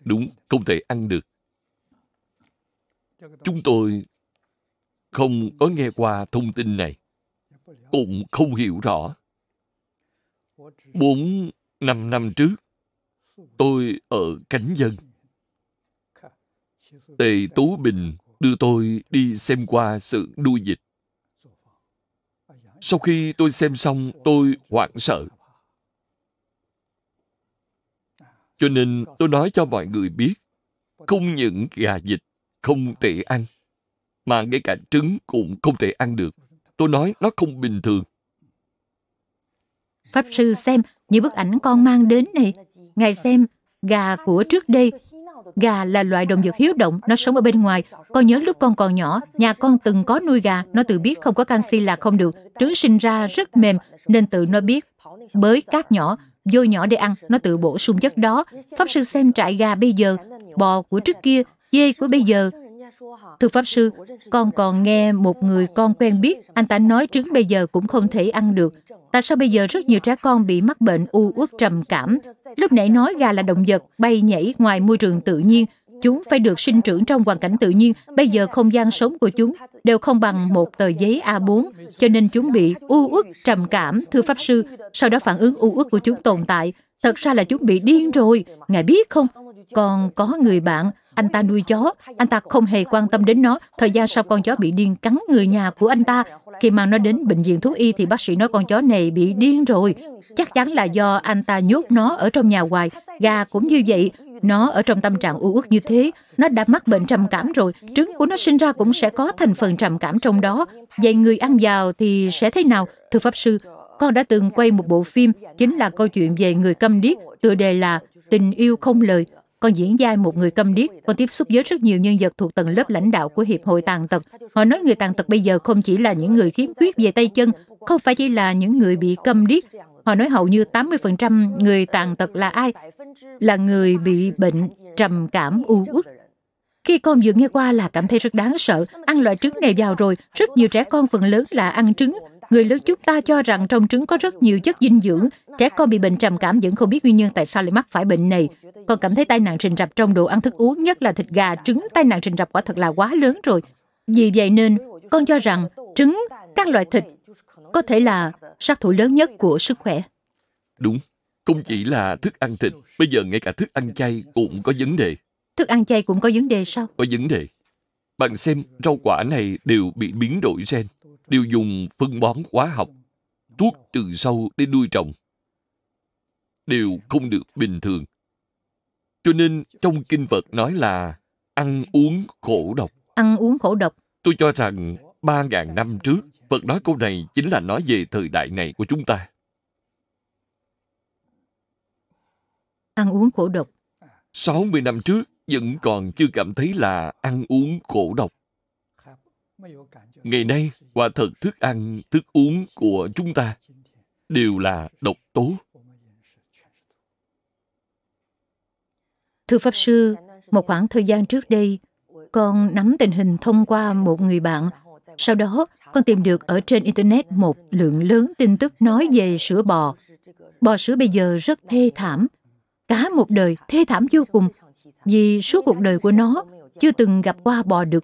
Đúng, không thể ăn được. Chúng tôi không có nghe qua thông tin này, cũng không hiểu rõ. Bốn, năm năm trước, tôi ở cánh Dân. Tề Tú Bình đưa tôi đi xem qua sự nuôi dịch. Sau khi tôi xem xong, tôi hoảng sợ. Cho nên tôi nói cho mọi người biết, không những gà dịch không thể ăn, mà ngay cả trứng cũng không thể ăn được. Tôi nói nó không bình thường. Pháp sư xem những bức ảnh con mang đến này Ngài xem, gà của trước đây Gà là loại động vật hiếu động, nó sống ở bên ngoài. Con nhớ lúc con còn nhỏ, nhà con từng có nuôi gà, nó tự biết không có canxi là không được. Trứng sinh ra rất mềm, nên tự nó biết bới cát nhỏ, vô nhỏ để ăn, nó tự bổ sung chất đó. Pháp sư xem trại gà bây giờ, bò của trước kia, dê của bây giờ. Thưa Pháp sư, con còn nghe một người con quen biết, anh ta nói trứng bây giờ cũng không thể ăn được, Tại sao bây giờ rất nhiều trẻ con bị mắc bệnh u uất trầm cảm? Lúc nãy nói gà là động vật bay nhảy ngoài môi trường tự nhiên, chúng phải được sinh trưởng trong hoàn cảnh tự nhiên. Bây giờ không gian sống của chúng đều không bằng một tờ giấy A4, cho nên chúng bị u uất trầm cảm, thưa pháp sư. Sau đó phản ứng u uất của chúng tồn tại. Thật ra là chúng bị điên rồi. Ngài biết không, còn có người bạn, anh ta nuôi chó, anh ta không hề quan tâm đến nó. Thời gian sau con chó bị điên cắn người nhà của anh ta. Khi mang nó đến bệnh viện thú y thì bác sĩ nói con chó này bị điên rồi. Chắc chắn là do anh ta nhốt nó ở trong nhà hoài. Gà cũng như vậy, nó ở trong tâm trạng u uất như thế, nó đã mắc bệnh trầm cảm rồi, trứng của nó sinh ra cũng sẽ có thành phần trầm cảm trong đó. Vậy người ăn vào thì sẽ thế nào? Thưa Pháp Sư, con đã từng quay một bộ phim, chính là câu chuyện về người câm điếc, tựa đề là Tình yêu không lời. Con diễn vai một người câm điếc, con tiếp xúc với rất nhiều nhân vật thuộc tầng lớp lãnh đạo của Hiệp hội Tàn tật. Họ nói người tàn tật bây giờ không chỉ là những người khiếm khuyết về tay chân, không phải chỉ là những người bị câm điếc. Họ nói hầu như 80% người tàn tật là ai? Là người bị bệnh trầm cảm u uất. Khi con vừa nghe qua là cảm thấy rất đáng sợ, ăn loại trứng này vào rồi, rất nhiều trẻ con phần lớn là ăn trứng, Người lớn chúng ta cho rằng trong trứng có rất nhiều chất dinh dưỡng, trẻ con bị bệnh trầm cảm vẫn không biết nguyên nhân tại sao lại mắc phải bệnh này. Con cảm thấy tai nạn rình rập trong đồ ăn thức uống, nhất là thịt gà, trứng, tai nạn rình rập quả thật là quá lớn rồi. Vì vậy nên, con cho rằng trứng, các loại thịt có thể là sát thủ lớn nhất của sức khỏe. Đúng, không chỉ là thức ăn thịt, bây giờ ngay cả thức ăn chay cũng có vấn đề. Thức ăn chay cũng có vấn đề sao? Có vấn đề. Bạn xem, rau quả này đều bị biến đổi gen đều dùng phân bón hóa học, thuốc trừ sâu để nuôi trồng. Đều không được bình thường. Cho nên trong kinh Phật nói là ăn uống khổ độc. Ăn uống khổ độc. Tôi cho rằng ba ngàn năm trước, Phật nói câu này chính là nói về thời đại này của chúng ta. Ăn uống khổ độc. 60 năm trước vẫn còn chưa cảm thấy là ăn uống khổ độc. Ngày nay, quả thật thức ăn, thức uống của chúng ta đều là độc tố. Thưa Pháp Sư, một khoảng thời gian trước đây, con nắm tình hình thông qua một người bạn. Sau đó, con tìm được ở trên Internet một lượng lớn tin tức nói về sữa bò. Bò sữa bây giờ rất thê thảm. Cả một đời thê thảm vô cùng vì suốt cuộc đời của nó chưa từng gặp qua bò đực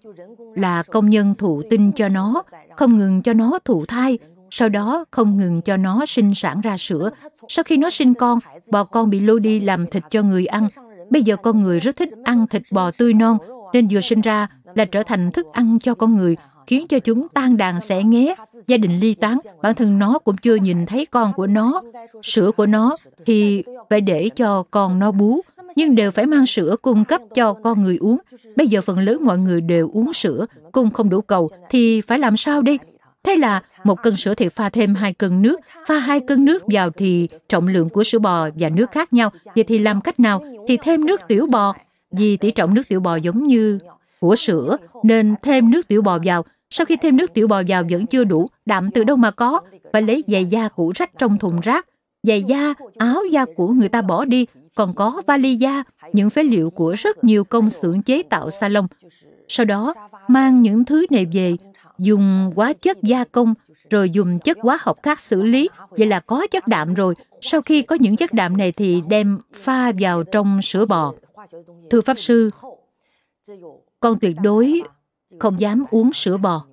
là công nhân thụ tinh cho nó không ngừng cho nó thụ thai sau đó không ngừng cho nó sinh sản ra sữa sau khi nó sinh con bò con bị lôi đi làm thịt cho người ăn bây giờ con người rất thích ăn thịt bò tươi non nên vừa sinh ra là trở thành thức ăn cho con người khiến cho chúng tan đàn xẻ nghé gia đình ly tán bản thân nó cũng chưa nhìn thấy con của nó sữa của nó thì phải để cho con nó bú nhưng đều phải mang sữa cung cấp cho con người uống. Bây giờ phần lớn mọi người đều uống sữa, cung không đủ cầu thì phải làm sao đây? Thế là một cân sữa thì pha thêm hai cân nước, pha hai cân nước vào thì trọng lượng của sữa bò và nước khác nhau. Vậy thì làm cách nào? Thì thêm nước tiểu bò, vì tỷ trọng nước tiểu bò giống như của sữa nên thêm nước tiểu bò vào. Sau khi thêm nước tiểu bò vào vẫn chưa đủ, đạm từ đâu mà có, phải lấy giày da cũ rách trong thùng rác, giày da, áo da của người ta bỏ đi còn có vali da, những phế liệu của rất nhiều công xưởng chế tạo salon. Sau đó, mang những thứ này về, dùng hóa chất gia công, rồi dùng chất hóa học khác xử lý, vậy là có chất đạm rồi. Sau khi có những chất đạm này thì đem pha vào trong sữa bò. Thưa Pháp Sư, con tuyệt đối không dám uống sữa bò.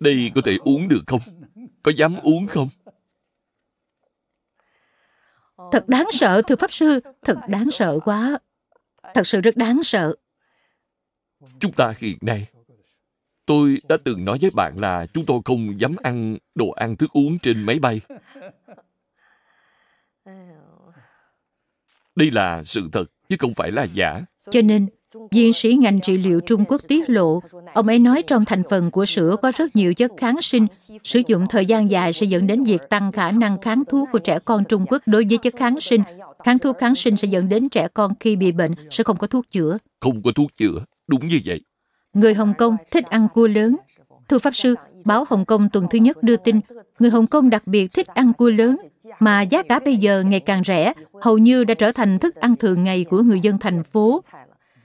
Đây có thể uống được không? Có dám uống không? Thật đáng sợ, thưa Pháp Sư. Thật đáng sợ quá. Thật sự rất đáng sợ. Chúng ta hiện nay, tôi đã từng nói với bạn là chúng tôi không dám ăn đồ ăn thức uống trên máy bay. Đây là sự thật, chứ không phải là giả. Cho nên, Viện sĩ ngành trị liệu Trung Quốc tiết lộ, ông ấy nói trong thành phần của sữa có rất nhiều chất kháng sinh. Sử dụng thời gian dài sẽ dẫn đến việc tăng khả năng kháng thuốc của trẻ con Trung Quốc đối với chất kháng sinh. Kháng thuốc kháng sinh sẽ dẫn đến trẻ con khi bị bệnh sẽ không có thuốc chữa. Không có thuốc chữa, đúng như vậy. Người Hồng Kông thích ăn cua lớn. Thưa Pháp Sư, báo Hồng Kông tuần thứ nhất đưa tin, người Hồng Kông đặc biệt thích ăn cua lớn, mà giá cả bây giờ ngày càng rẻ, hầu như đã trở thành thức ăn thường ngày của người dân thành phố.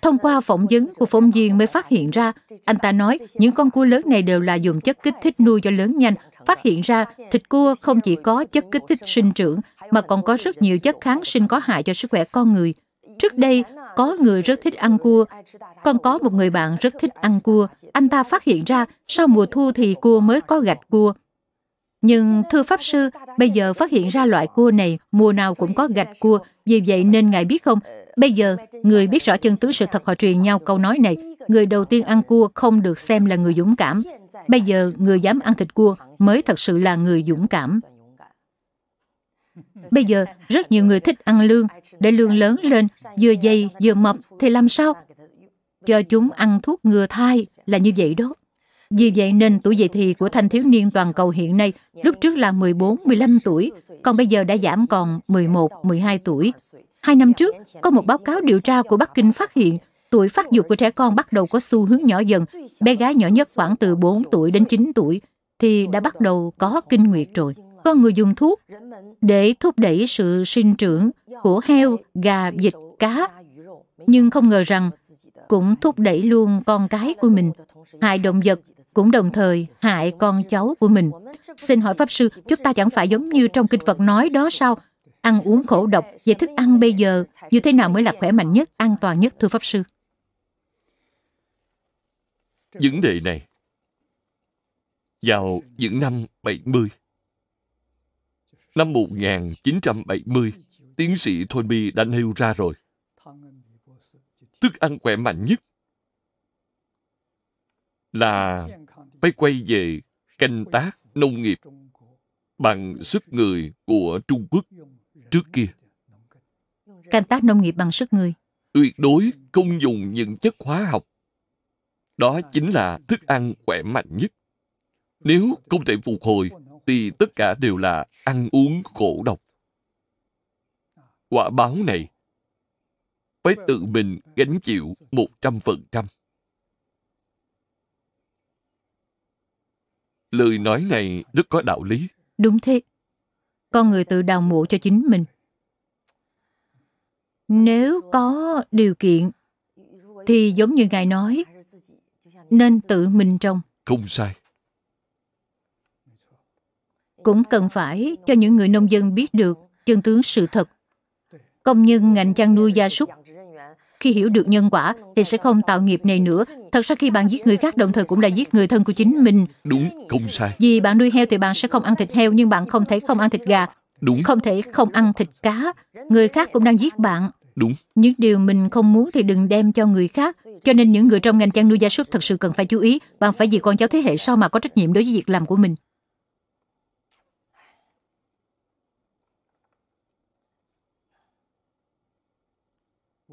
Thông qua phỏng vấn của phóng viên mới phát hiện ra, anh ta nói những con cua lớn này đều là dùng chất kích thích nuôi cho lớn nhanh. Phát hiện ra, thịt cua không chỉ có chất kích thích sinh trưởng, mà còn có rất nhiều chất kháng sinh có hại cho sức khỏe con người. Trước đây, có người rất thích ăn cua. Còn có một người bạn rất thích ăn cua. Anh ta phát hiện ra, sau mùa thu thì cua mới có gạch cua. Nhưng thưa Pháp Sư, bây giờ phát hiện ra loại cua này mùa nào cũng có gạch cua, vì vậy nên ngài biết không, Bây giờ, người biết rõ chân tướng sự thật họ truyền nhau câu nói này, người đầu tiên ăn cua không được xem là người dũng cảm. Bây giờ, người dám ăn thịt cua mới thật sự là người dũng cảm. Bây giờ, rất nhiều người thích ăn lương. Để lương lớn lên, vừa dày, vừa mập thì làm sao? Cho chúng ăn thuốc ngừa thai là như vậy đó. Vì vậy nên tuổi dậy thì của thanh thiếu niên toàn cầu hiện nay lúc trước là 14, 15 tuổi, còn bây giờ đã giảm còn 11, 12 tuổi. Hai năm trước, có một báo cáo điều tra của Bắc Kinh phát hiện tuổi phát dục của trẻ con bắt đầu có xu hướng nhỏ dần. Bé gái nhỏ nhất khoảng từ 4 tuổi đến 9 tuổi thì đã bắt đầu có kinh nguyệt rồi. Con người dùng thuốc để thúc đẩy sự sinh trưởng của heo, gà, vịt, cá. Nhưng không ngờ rằng cũng thúc đẩy luôn con cái của mình. Hại động vật cũng đồng thời hại con cháu của mình. Xin hỏi Pháp Sư, chúng ta chẳng phải giống như trong kinh Phật nói đó sao? ăn uống khổ độc về thức ăn bây giờ như thế nào mới là khỏe mạnh nhất, an toàn nhất, thưa Pháp Sư? Vấn đề này vào những năm 70. Năm 1970, tiến sĩ Thornby đã nêu ra rồi. Thức ăn khỏe mạnh nhất là phải quay về canh tác nông nghiệp bằng sức người của Trung Quốc trước kia canh tác nông nghiệp bằng sức người tuyệt đối không dùng những chất hóa học đó chính là thức ăn khỏe mạnh nhất nếu không thể phục hồi thì tất cả đều là ăn uống khổ độc quả báo này phải tự mình gánh chịu một trăm phần trăm lời nói này rất có đạo lý đúng thế con người tự đào mộ cho chính mình. Nếu có điều kiện, thì giống như Ngài nói, nên tự mình trồng. Không sai. Cũng cần phải cho những người nông dân biết được chân tướng sự thật. Công nhân ngành chăn nuôi gia súc khi hiểu được nhân quả thì sẽ không tạo nghiệp này nữa. Thật ra khi bạn giết người khác đồng thời cũng là giết người thân của chính mình. Đúng, không sai. Vì bạn nuôi heo thì bạn sẽ không ăn thịt heo nhưng bạn không thể không ăn thịt gà. Đúng. Không thể không ăn thịt cá. Người khác cũng đang giết bạn. Đúng. Những điều mình không muốn thì đừng đem cho người khác. Cho nên những người trong ngành chăn nuôi gia súc thật sự cần phải chú ý. Bạn phải vì con cháu thế hệ sau mà có trách nhiệm đối với việc làm của mình.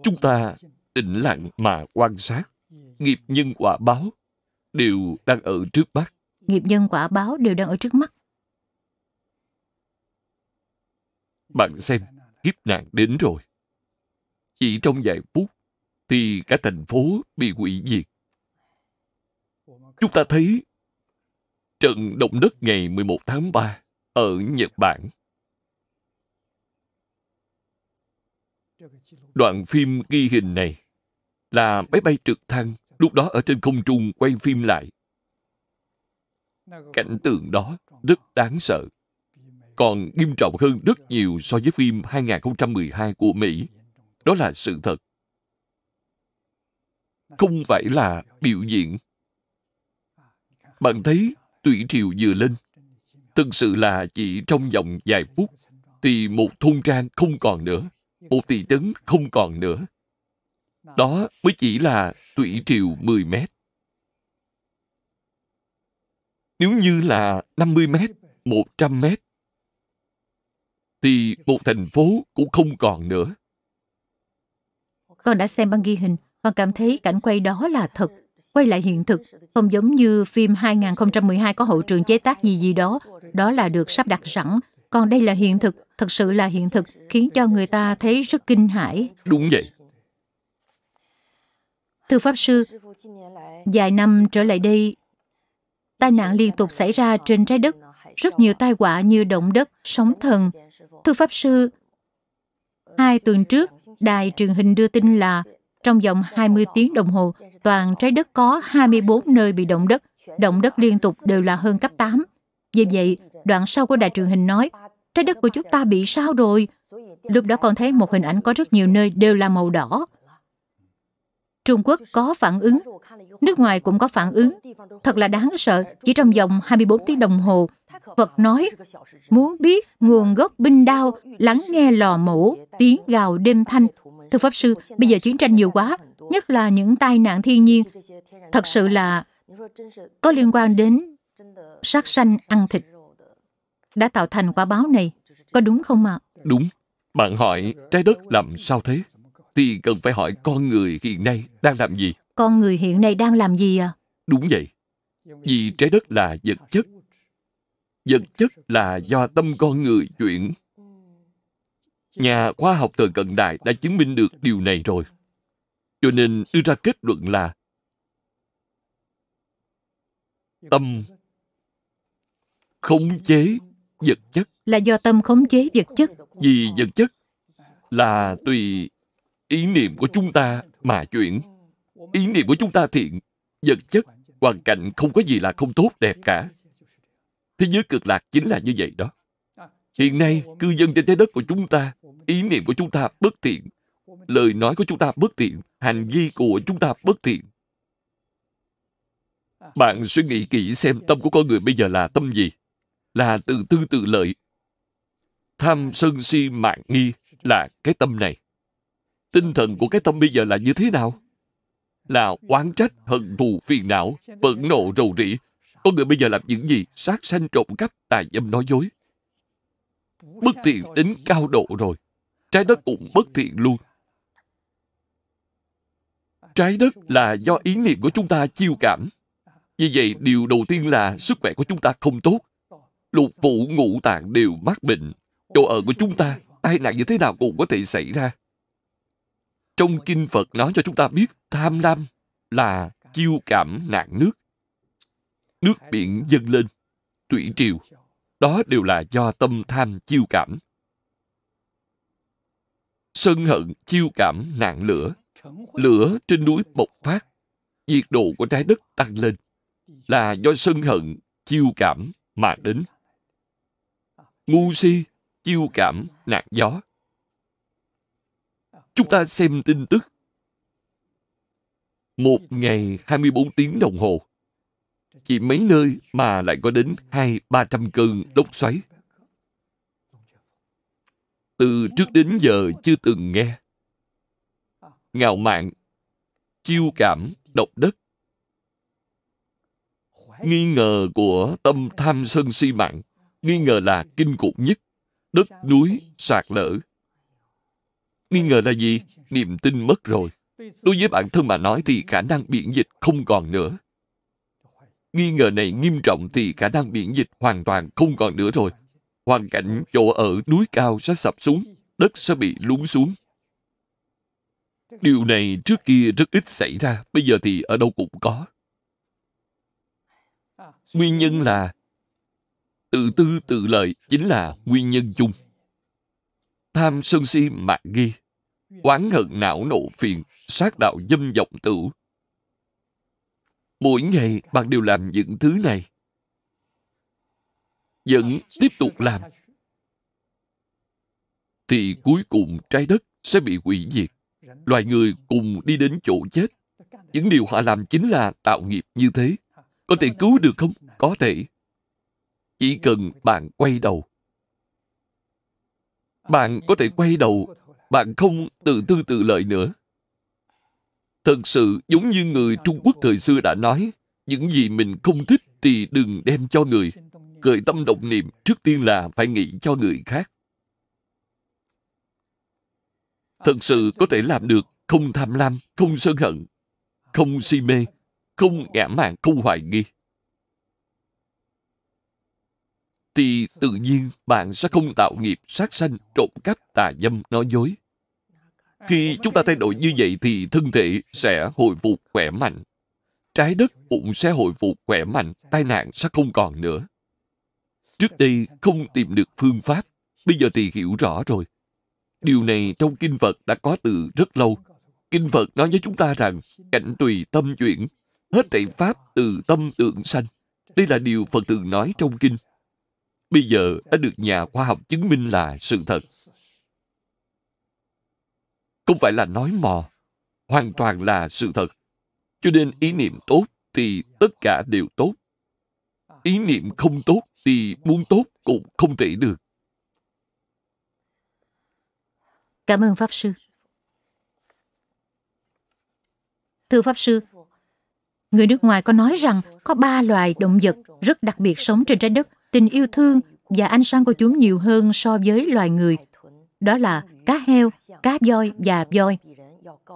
Chúng ta tĩnh lặng mà quan sát. Nghiệp nhân quả báo đều đang ở trước mắt. Nghiệp nhân quả báo đều đang ở trước mắt. Bạn xem, kiếp nạn đến rồi. Chỉ trong vài phút thì cả thành phố bị hủy diệt. Chúng ta thấy trận động đất ngày 11 tháng 3 ở Nhật Bản Đoạn phim ghi hình này là máy bay trực thăng lúc đó ở trên không trung quay phim lại. Cảnh tượng đó rất đáng sợ. Còn nghiêm trọng hơn rất nhiều so với phim 2012 của Mỹ. Đó là sự thật. Không phải là biểu diễn. Bạn thấy thủy triều vừa lên. Thực sự là chỉ trong vòng vài phút thì một thôn trang không còn nữa một tỷ tấn không còn nữa. Đó mới chỉ là thủy triều 10 mét. Nếu như là 50 mét, 100 mét, thì một thành phố cũng không còn nữa. Con đã xem băng ghi hình, con cảm thấy cảnh quay đó là thật, quay lại hiện thực, không giống như phim 2012 có hậu trường chế tác gì gì đó, đó là được sắp đặt sẵn, còn đây là hiện thực, thật sự là hiện thực, khiến cho người ta thấy rất kinh hãi. Đúng vậy. Thưa Pháp Sư, vài năm trở lại đây, tai nạn liên tục xảy ra trên trái đất, rất nhiều tai họa như động đất, sóng thần. Thưa Pháp Sư, hai tuần trước, đài truyền hình đưa tin là trong vòng 20 tiếng đồng hồ, toàn trái đất có 24 nơi bị động đất. Động đất liên tục đều là hơn cấp 8. Vì vậy, Đoạn sau của đài truyền hình nói, trái đất của chúng ta bị sao rồi? Lúc đó con thấy một hình ảnh có rất nhiều nơi đều là màu đỏ. Trung Quốc có phản ứng, nước ngoài cũng có phản ứng. Thật là đáng sợ, chỉ trong vòng 24 tiếng đồng hồ, Phật nói, muốn biết nguồn gốc binh đao, lắng nghe lò mổ, tiếng gào đêm thanh. Thưa Pháp Sư, bây giờ chiến tranh nhiều quá, nhất là những tai nạn thiên nhiên. Thật sự là có liên quan đến sát sanh ăn thịt đã tạo thành quả báo này. Có đúng không ạ? À? Đúng. Bạn hỏi trái đất làm sao thế? Thì cần phải hỏi con người hiện nay đang làm gì? Con người hiện nay đang làm gì à? Đúng vậy. Vì trái đất là vật chất. Vật chất là do tâm con người chuyển. Nhà khoa học thời cận đại đã chứng minh được điều này rồi. Cho nên đưa ra kết luận là tâm khống chế vật chất là do tâm khống chế vật chất vì vật chất là tùy ý niệm của chúng ta mà chuyển ý niệm của chúng ta thiện vật chất hoàn cảnh không có gì là không tốt đẹp cả thế giới cực lạc chính là như vậy đó hiện nay cư dân trên trái đất của chúng ta ý niệm của chúng ta bất thiện lời nói của chúng ta bất thiện hành vi của chúng ta bất thiện bạn suy nghĩ kỹ xem tâm của con người bây giờ là tâm gì là tự tư tự lợi. Tham sân si mạng nghi là cái tâm này. Tinh thần của cái tâm bây giờ là như thế nào? Là oán trách, hận thù, phiền não, phẫn nộ, rầu rĩ. Con người bây giờ làm những gì? Sát sanh, trộm cắp, tà dâm nói dối. Bất thiện tính cao độ rồi. Trái đất cũng bất thiện luôn. Trái đất là do ý niệm của chúng ta chiêu cảm. Vì vậy, điều đầu tiên là sức khỏe của chúng ta không tốt, lục phủ ngũ tạng đều mắc bệnh. Chỗ ở của chúng ta, tai nạn như thế nào cũng có thể xảy ra. Trong Kinh Phật nói cho chúng ta biết tham lam là chiêu cảm nạn nước. Nước biển dâng lên, thủy triều. Đó đều là do tâm tham chiêu cảm. Sân hận chiêu cảm nạn lửa. Lửa trên núi bộc phát, nhiệt độ của trái đất tăng lên là do sân hận chiêu cảm mà đến ngu si, chiêu cảm, nạt gió. Chúng ta xem tin tức. Một ngày 24 tiếng đồng hồ. Chỉ mấy nơi mà lại có đến hai ba trăm cơn lốc xoáy. Từ trước đến giờ chưa từng nghe. Ngạo mạn, chiêu cảm, độc đất. Nghi ngờ của tâm tham sân si mạng nghi ngờ là kinh khủng nhất đất núi sạt lở nghi ngờ là gì niềm tin mất rồi đối với bản thân mà nói thì khả năng biện dịch không còn nữa nghi ngờ này nghiêm trọng thì khả năng biện dịch hoàn toàn không còn nữa rồi hoàn cảnh chỗ ở núi cao sẽ sập xuống đất sẽ bị lún xuống điều này trước kia rất ít xảy ra bây giờ thì ở đâu cũng có nguyên nhân là tự tư tự lợi chính là nguyên nhân chung tham sân si mạc ghi oán hận não nộ phiền sát đạo dâm vọng tử mỗi ngày bạn đều làm những thứ này vẫn tiếp tục làm thì cuối cùng trái đất sẽ bị hủy diệt loài người cùng đi đến chỗ chết những điều họ làm chính là tạo nghiệp như thế có thể cứu được không có thể chỉ cần bạn quay đầu bạn có thể quay đầu bạn không tự tư tự lợi nữa thật sự giống như người trung quốc thời xưa đã nói những gì mình không thích thì đừng đem cho người cởi tâm động niệm trước tiên là phải nghĩ cho người khác thật sự có thể làm được không tham lam không sân hận không si mê không ngã mạn không hoài nghi thì tự nhiên bạn sẽ không tạo nghiệp sát sanh, trộm cắp, tà dâm, nói dối. Khi chúng ta thay đổi như vậy thì thân thể sẽ hồi phục khỏe mạnh. Trái đất cũng sẽ hồi phục khỏe mạnh, tai nạn sẽ không còn nữa. Trước đây không tìm được phương pháp, bây giờ thì hiểu rõ rồi. Điều này trong Kinh Phật đã có từ rất lâu. Kinh Phật nói với chúng ta rằng, cảnh tùy tâm chuyển, hết thảy pháp từ tâm tượng sanh. Đây là điều Phật thường nói trong Kinh bây giờ đã được nhà khoa học chứng minh là sự thật không phải là nói mò hoàn toàn là sự thật cho nên ý niệm tốt thì tất cả đều tốt ý niệm không tốt thì muốn tốt cũng không thể được cảm ơn pháp sư thưa pháp sư người nước ngoài có nói rằng có ba loài động vật rất đặc biệt sống trên trái đất tình yêu thương và ánh sáng của chúng nhiều hơn so với loài người. Đó là cá heo, cá voi và voi.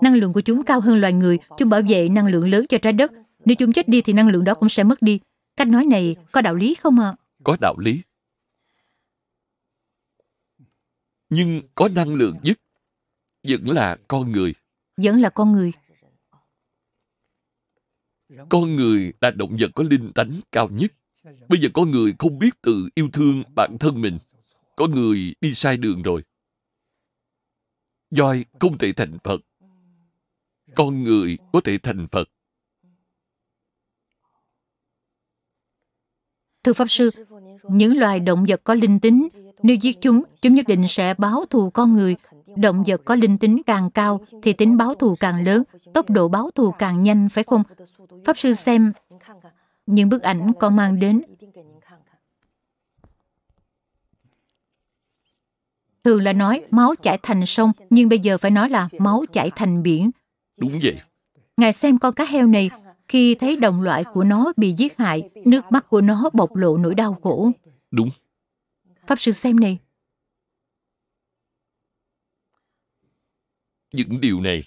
Năng lượng của chúng cao hơn loài người, chúng bảo vệ năng lượng lớn cho trái đất. Nếu chúng chết đi thì năng lượng đó cũng sẽ mất đi. Cách nói này có đạo lý không ạ? À? Có đạo lý. Nhưng có năng lượng nhất vẫn là con người. Vẫn là con người. Con người là động vật có linh tánh cao nhất. Bây giờ có người không biết từ yêu thương bản thân mình. Có người đi sai đường rồi. Doi không thể thành Phật. Con người có thể thành Phật. Thưa Pháp Sư, những loài động vật có linh tính, nếu giết chúng, chúng nhất định sẽ báo thù con người. Động vật có linh tính càng cao thì tính báo thù càng lớn, tốc độ báo thù càng nhanh, phải không? Pháp Sư xem, những bức ảnh con mang đến. Thường là nói máu chảy thành sông, nhưng bây giờ phải nói là máu chảy thành biển. Đúng vậy. Ngài xem con cá heo này, khi thấy đồng loại của nó bị giết hại, nước mắt của nó bộc lộ nỗi đau khổ. Đúng. Pháp sư xem này. Những điều này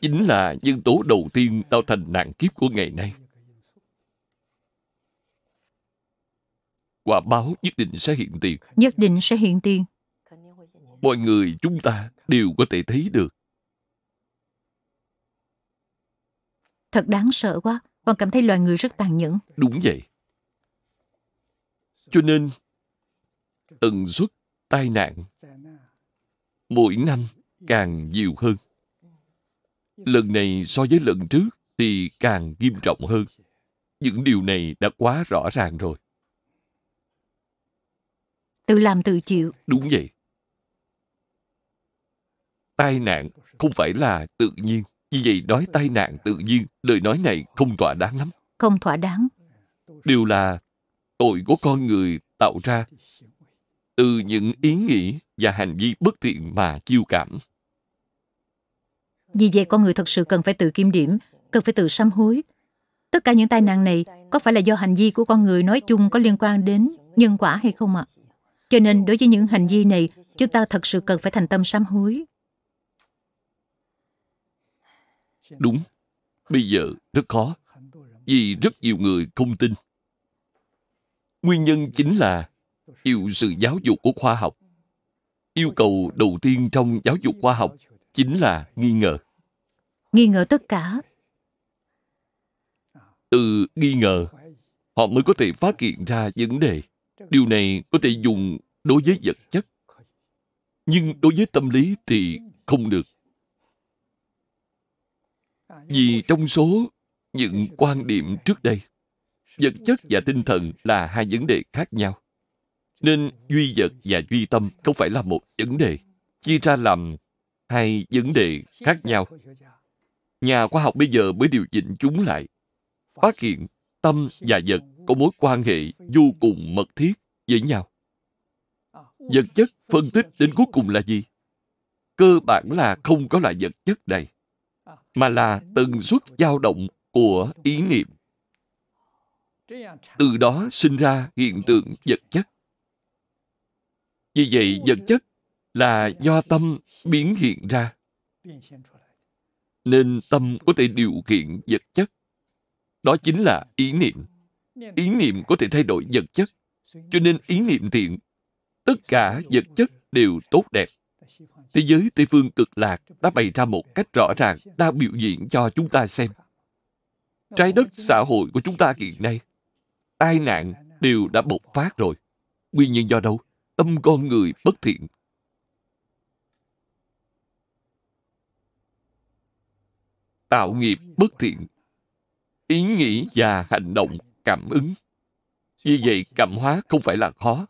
chính là nhân tố đầu tiên tạo thành nạn kiếp của ngày nay. Quả báo nhất định sẽ hiện tiền. Nhất định sẽ hiện tiền. Mọi người chúng ta đều có thể thấy được. Thật đáng sợ quá. Con cảm thấy loài người rất tàn nhẫn. Đúng vậy. Cho nên, tần suất tai nạn mỗi năm càng nhiều hơn. Lần này so với lần trước thì càng nghiêm trọng hơn. Những điều này đã quá rõ ràng rồi. Tự làm tự chịu. Đúng vậy. Tai nạn không phải là tự nhiên. Vì vậy nói tai nạn tự nhiên, lời nói này không thỏa đáng lắm. Không thỏa đáng. đều là tội của con người tạo ra từ những ý nghĩ và hành vi bất thiện mà chiêu cảm. Vì vậy con người thật sự cần phải tự kiểm điểm, cần phải tự sám hối. Tất cả những tai nạn này có phải là do hành vi của con người nói chung có liên quan đến nhân quả hay không ạ? À? Cho nên đối với những hành vi này, chúng ta thật sự cần phải thành tâm sám hối. Đúng. Bây giờ rất khó. Vì rất nhiều người không tin. Nguyên nhân chính là yêu sự giáo dục của khoa học. Yêu cầu đầu tiên trong giáo dục khoa học chính là nghi ngờ. Nghi ngờ tất cả. Từ nghi ngờ, họ mới có thể phát hiện ra vấn đề điều này có thể dùng đối với vật chất nhưng đối với tâm lý thì không được vì trong số những quan điểm trước đây vật chất và tinh thần là hai vấn đề khác nhau nên duy vật và duy tâm không phải là một vấn đề chia ra làm hai vấn đề khác nhau nhà khoa học bây giờ mới điều chỉnh chúng lại phát hiện tâm và vật có mối quan hệ vô cùng mật thiết với nhau vật chất phân tích đến cuối cùng là gì cơ bản là không có loại vật chất này mà là tần suất dao động của ý niệm từ đó sinh ra hiện tượng vật chất vì vậy vật chất là do tâm biến hiện ra nên tâm có thể điều khiển vật chất đó chính là ý niệm ý niệm có thể thay đổi vật chất cho nên ý niệm thiện tất cả vật chất đều tốt đẹp thế giới tây phương cực lạc đã bày ra một cách rõ ràng đang biểu diễn cho chúng ta xem trái đất xã hội của chúng ta hiện nay tai nạn đều đã bộc phát rồi nguyên nhân do đâu tâm con người bất thiện tạo nghiệp bất thiện ý nghĩ và hành động cảm ứng như vậy cảm hóa không phải là khó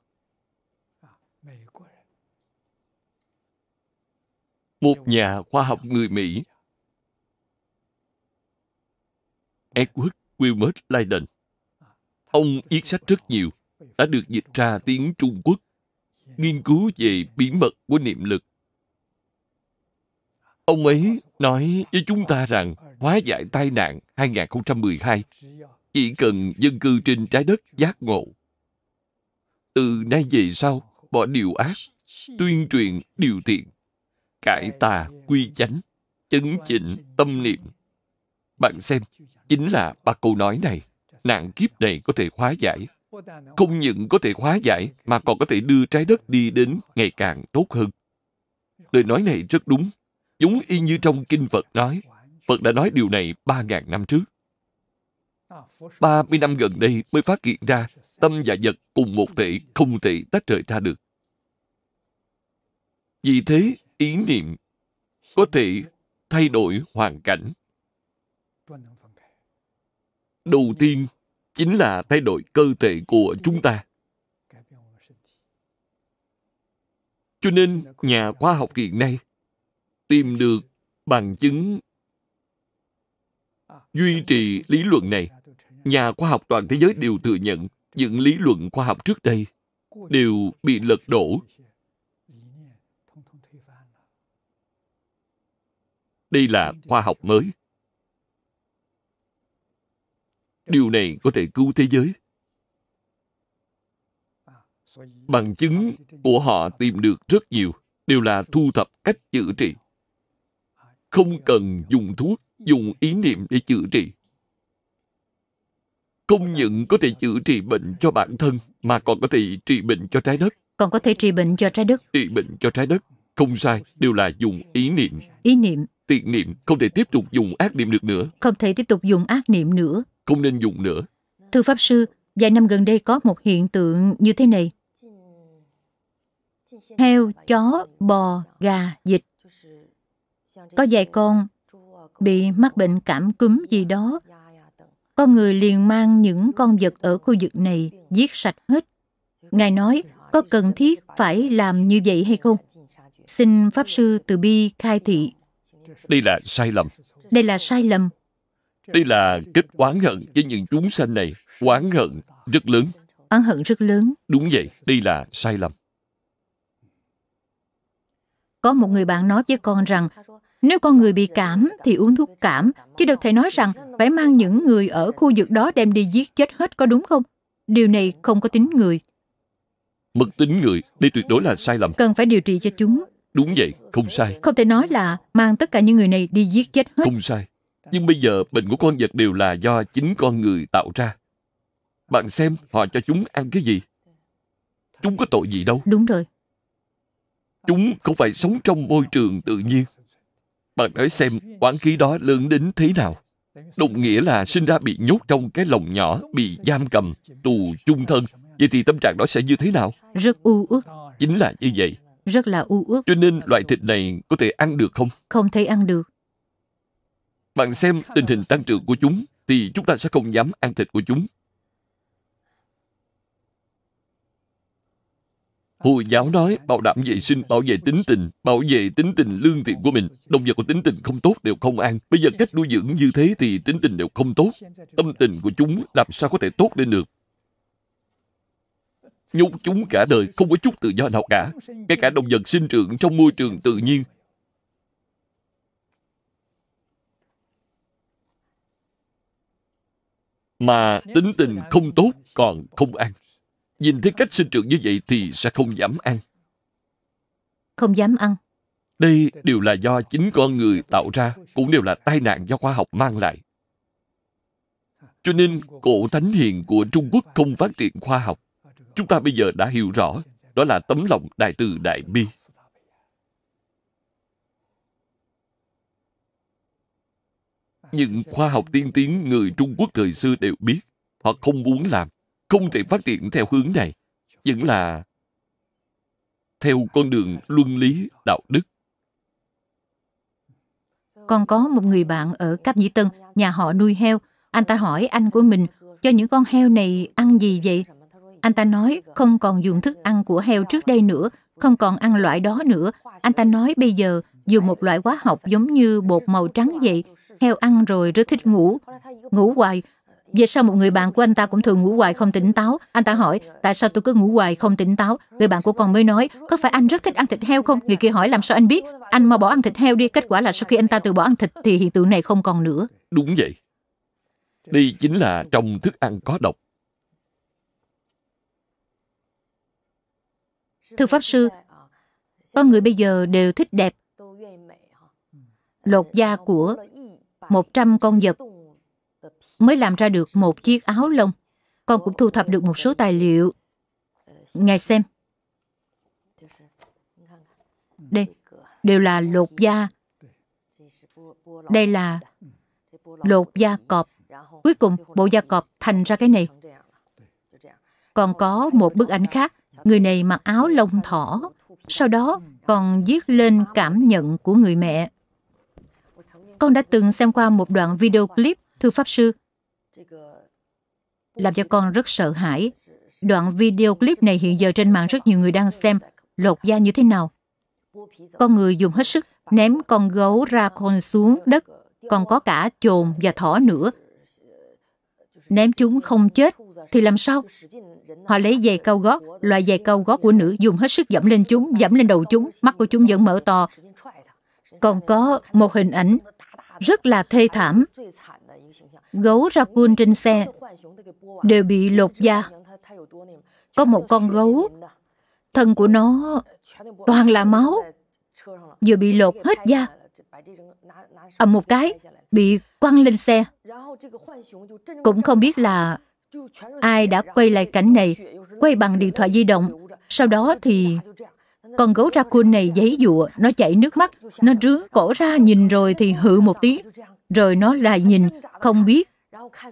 một nhà khoa học người mỹ edward wilmer leiden ông viết sách rất nhiều đã được dịch ra tiếng trung quốc nghiên cứu về bí mật của niệm lực Ông ấy nói với chúng ta rằng hóa giải tai nạn 2012 chỉ cần dân cư trên trái đất giác ngộ. Từ nay về sau, bỏ điều ác, tuyên truyền điều thiện, cải tà quy chánh, chấn chỉnh tâm niệm. Bạn xem, chính là ba câu nói này, nạn kiếp này có thể hóa giải. Không những có thể hóa giải, mà còn có thể đưa trái đất đi đến ngày càng tốt hơn. Lời nói này rất đúng, giống y như trong kinh Phật nói. Phật đã nói điều này ba ngàn năm trước. 30 năm gần đây mới phát hiện ra tâm và vật cùng một thể không thể tách rời ra được. Vì thế, ý niệm có thể thay đổi hoàn cảnh. Đầu tiên chính là thay đổi cơ thể của chúng ta. Cho nên, nhà khoa học hiện nay tìm được bằng chứng duy trì lý luận này nhà khoa học toàn thế giới đều thừa nhận những lý luận khoa học trước đây đều bị lật đổ. Đây là khoa học mới. Điều này có thể cứu thế giới. Bằng chứng của họ tìm được rất nhiều, đều là thu thập cách chữa trị. Không cần dùng thuốc, dùng ý niệm để chữa trị không những có thể chữa trị bệnh cho bản thân mà còn có thể trị bệnh cho trái đất còn có thể trị bệnh cho trái đất trị bệnh cho trái đất không sai đều là dùng ý niệm ý niệm tiện niệm không thể tiếp tục dùng ác niệm được nữa không thể tiếp tục dùng ác niệm nữa không nên dùng nữa thưa pháp sư vài năm gần đây có một hiện tượng như thế này heo chó bò gà vịt có vài con bị mắc bệnh cảm cúm gì đó con người liền mang những con vật ở khu vực này giết sạch hết. Ngài nói, có cần thiết phải làm như vậy hay không? Xin Pháp Sư Từ Bi khai thị. Đây là sai lầm. Đây là sai lầm. Đây là kết oán hận với những chúng sanh này. Oán hận rất lớn. Oán hận rất lớn. Đúng vậy, đây là sai lầm. Có một người bạn nói với con rằng nếu con người bị cảm thì uống thuốc cảm, chứ đâu thể nói rằng phải mang những người ở khu vực đó đem đi giết chết hết có đúng không? Điều này không có tính người. Mất tính người, đi tuyệt đối là sai lầm. Cần phải điều trị cho chúng. Đúng vậy, không sai. Không thể nói là mang tất cả những người này đi giết chết hết. Không sai. Nhưng bây giờ bệnh của con vật đều là do chính con người tạo ra. Bạn xem họ cho chúng ăn cái gì? Chúng có tội gì đâu. Đúng rồi. Chúng không phải sống trong môi trường tự nhiên bạn nói xem quán khí đó lớn đến thế nào đồng nghĩa là sinh ra bị nhốt trong cái lồng nhỏ bị giam cầm tù chung thân vậy thì tâm trạng đó sẽ như thế nào rất u uất chính là như vậy rất là u uất cho nên loại thịt này có thể ăn được không không thể ăn được bạn xem tình hình tăng trưởng của chúng thì chúng ta sẽ không dám ăn thịt của chúng Hồi giáo nói bảo đảm vệ sinh, bảo vệ tính tình, bảo vệ tính tình lương thiện của mình. Động vật có tính tình không tốt đều không ăn. Bây giờ cách nuôi dưỡng như thế thì tính tình đều không tốt. Tâm tình của chúng làm sao có thể tốt lên được. Nhốt chúng cả đời không có chút tự do nào cả. Ngay cả động vật sinh trưởng trong môi trường tự nhiên. Mà tính tình không tốt còn không ăn. Nhìn thấy cách sinh trưởng như vậy thì sẽ không dám ăn. Không dám ăn. Đây đều là do chính con người tạo ra, cũng đều là tai nạn do khoa học mang lại. Cho nên, cổ thánh hiền của Trung Quốc không phát triển khoa học. Chúng ta bây giờ đã hiểu rõ, đó là tấm lòng đại từ đại bi. Những khoa học tiên tiến người Trung Quốc thời xưa đều biết, họ không muốn làm, không thể phát triển theo hướng này vẫn là theo con đường luân lý đạo đức con có một người bạn ở Cáp Nhĩ Tân, nhà họ nuôi heo. Anh ta hỏi anh của mình, cho những con heo này ăn gì vậy? Anh ta nói không còn dùng thức ăn của heo trước đây nữa, không còn ăn loại đó nữa. Anh ta nói bây giờ dùng một loại hóa học giống như bột màu trắng vậy. Heo ăn rồi rất thích ngủ. Ngủ hoài, vì sao một người bạn của anh ta cũng thường ngủ hoài không tỉnh táo. Anh ta hỏi, tại sao tôi cứ ngủ hoài không tỉnh táo? Người bạn của con mới nói, có phải anh rất thích ăn thịt heo không? Người kia hỏi làm sao anh biết? Anh mà bỏ ăn thịt heo đi. Kết quả là sau khi anh ta từ bỏ ăn thịt thì hiện tượng này không còn nữa. Đúng vậy. Đây chính là trong thức ăn có độc. Thưa Pháp Sư, con người bây giờ đều thích đẹp. Lột da của 100 con vật mới làm ra được một chiếc áo lông. Con cũng thu thập được một số tài liệu. Ngài xem. Đây, đều là lột da. Đây là lột da cọp. Cuối cùng, bộ da cọp thành ra cái này. Còn có một bức ảnh khác, người này mặc áo lông thỏ. Sau đó, còn viết lên cảm nhận của người mẹ. Con đã từng xem qua một đoạn video clip, thưa Pháp Sư, làm cho con rất sợ hãi. Đoạn video clip này hiện giờ trên mạng rất nhiều người đang xem lột da như thế nào. Con người dùng hết sức ném con gấu ra con xuống đất, còn có cả chồn và thỏ nữa. Ném chúng không chết thì làm sao? Họ lấy giày cao gót, loại giày cao gót của nữ dùng hết sức dẫm lên chúng, dẫm lên đầu chúng, mắt của chúng vẫn mở to. Còn có một hình ảnh rất là thê thảm gấu raccoon trên xe đều bị lột da. Có một con gấu, thân của nó toàn là máu, vừa bị lột hết da. ầm à một cái, bị quăng lên xe. Cũng không biết là ai đã quay lại cảnh này, quay bằng điện thoại di động. Sau đó thì con gấu raccoon này giấy dụa, nó chảy nước mắt, nó rướng cổ ra nhìn rồi thì hự một tiếng rồi nó lại nhìn, không biết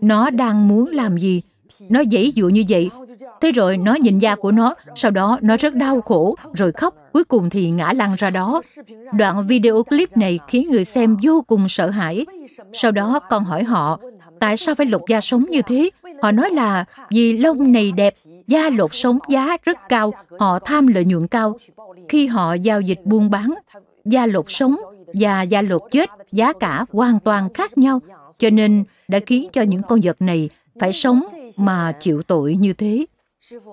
nó đang muốn làm gì. Nó dãy dụ như vậy. Thế rồi nó nhìn da của nó, sau đó nó rất đau khổ, rồi khóc, cuối cùng thì ngã lăn ra đó. Đoạn video clip này khiến người xem vô cùng sợ hãi. Sau đó con hỏi họ, tại sao phải lột da sống như thế? Họ nói là vì lông này đẹp, da lột sống giá rất cao, họ tham lợi nhuận cao. Khi họ giao dịch buôn bán, da lột sống và da lột chết giá cả hoàn toàn khác nhau, cho nên đã khiến cho những con vật này phải sống mà chịu tội như thế.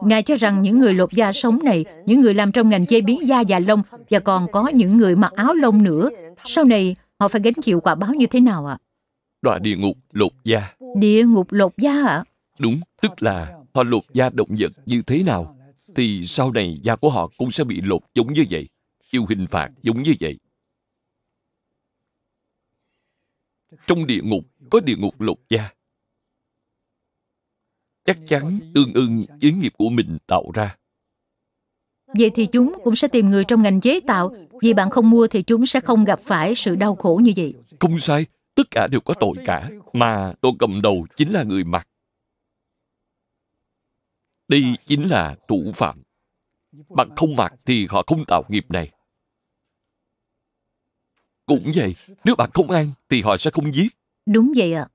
Ngài cho rằng những người lột da sống này, những người làm trong ngành chế biến da và lông và còn có những người mặc áo lông nữa, sau này họ phải gánh chịu quả báo như thế nào ạ? À? Đọa địa ngục lột da. Địa ngục lột da ạ? À? Đúng, tức là họ lột da động vật như thế nào, thì sau này da của họ cũng sẽ bị lột giống như vậy, chịu hình phạt giống như vậy. trong địa ngục có địa ngục lục gia chắc chắn tương ưng với nghiệp của mình tạo ra vậy thì chúng cũng sẽ tìm người trong ngành chế tạo vì bạn không mua thì chúng sẽ không gặp phải sự đau khổ như vậy không sai tất cả đều có tội cả mà tôi cầm đầu chính là người mặc đây chính là thủ phạm bạn không mặc thì họ không tạo nghiệp này cũng vậy, nếu bạn không ăn thì họ sẽ không giết. Đúng vậy ạ.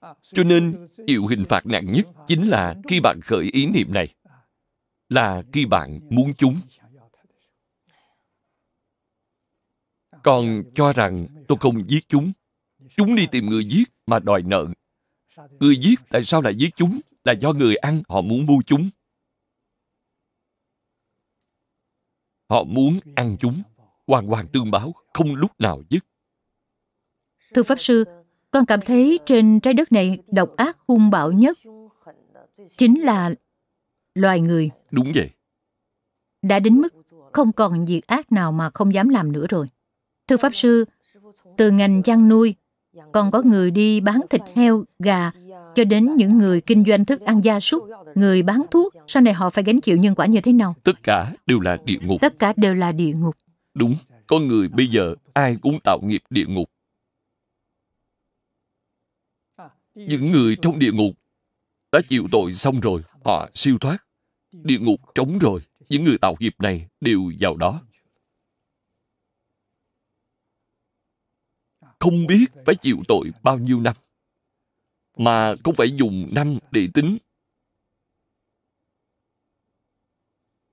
À. Cho nên, chịu hình phạt nặng nhất chính là khi bạn khởi ý niệm này. Là khi bạn muốn chúng. Còn cho rằng tôi không giết chúng. Chúng đi tìm người giết mà đòi nợ. Người giết tại sao lại giết chúng? Là do người ăn họ muốn mua chúng. Họ muốn ăn chúng, hoàn hoàn tương báo, không lúc nào dứt. Thưa Pháp Sư, con cảm thấy trên trái đất này độc ác hung bạo nhất chính là loài người. Đúng vậy. Đã đến mức không còn việc ác nào mà không dám làm nữa rồi. Thưa Pháp Sư, từ ngành chăn nuôi, còn có người đi bán thịt heo, gà cho đến những người kinh doanh thức ăn gia súc, người bán thuốc, sau này họ phải gánh chịu nhân quả như thế nào? Tất cả đều là địa ngục. Tất cả đều là địa ngục. Đúng, con người bây giờ ai cũng tạo nghiệp địa ngục. Những người trong địa ngục đã chịu tội xong rồi, họ siêu thoát. Địa ngục trống rồi, những người tạo nghiệp này đều vào đó. Không biết phải chịu tội bao nhiêu năm mà không phải dùng năm để tính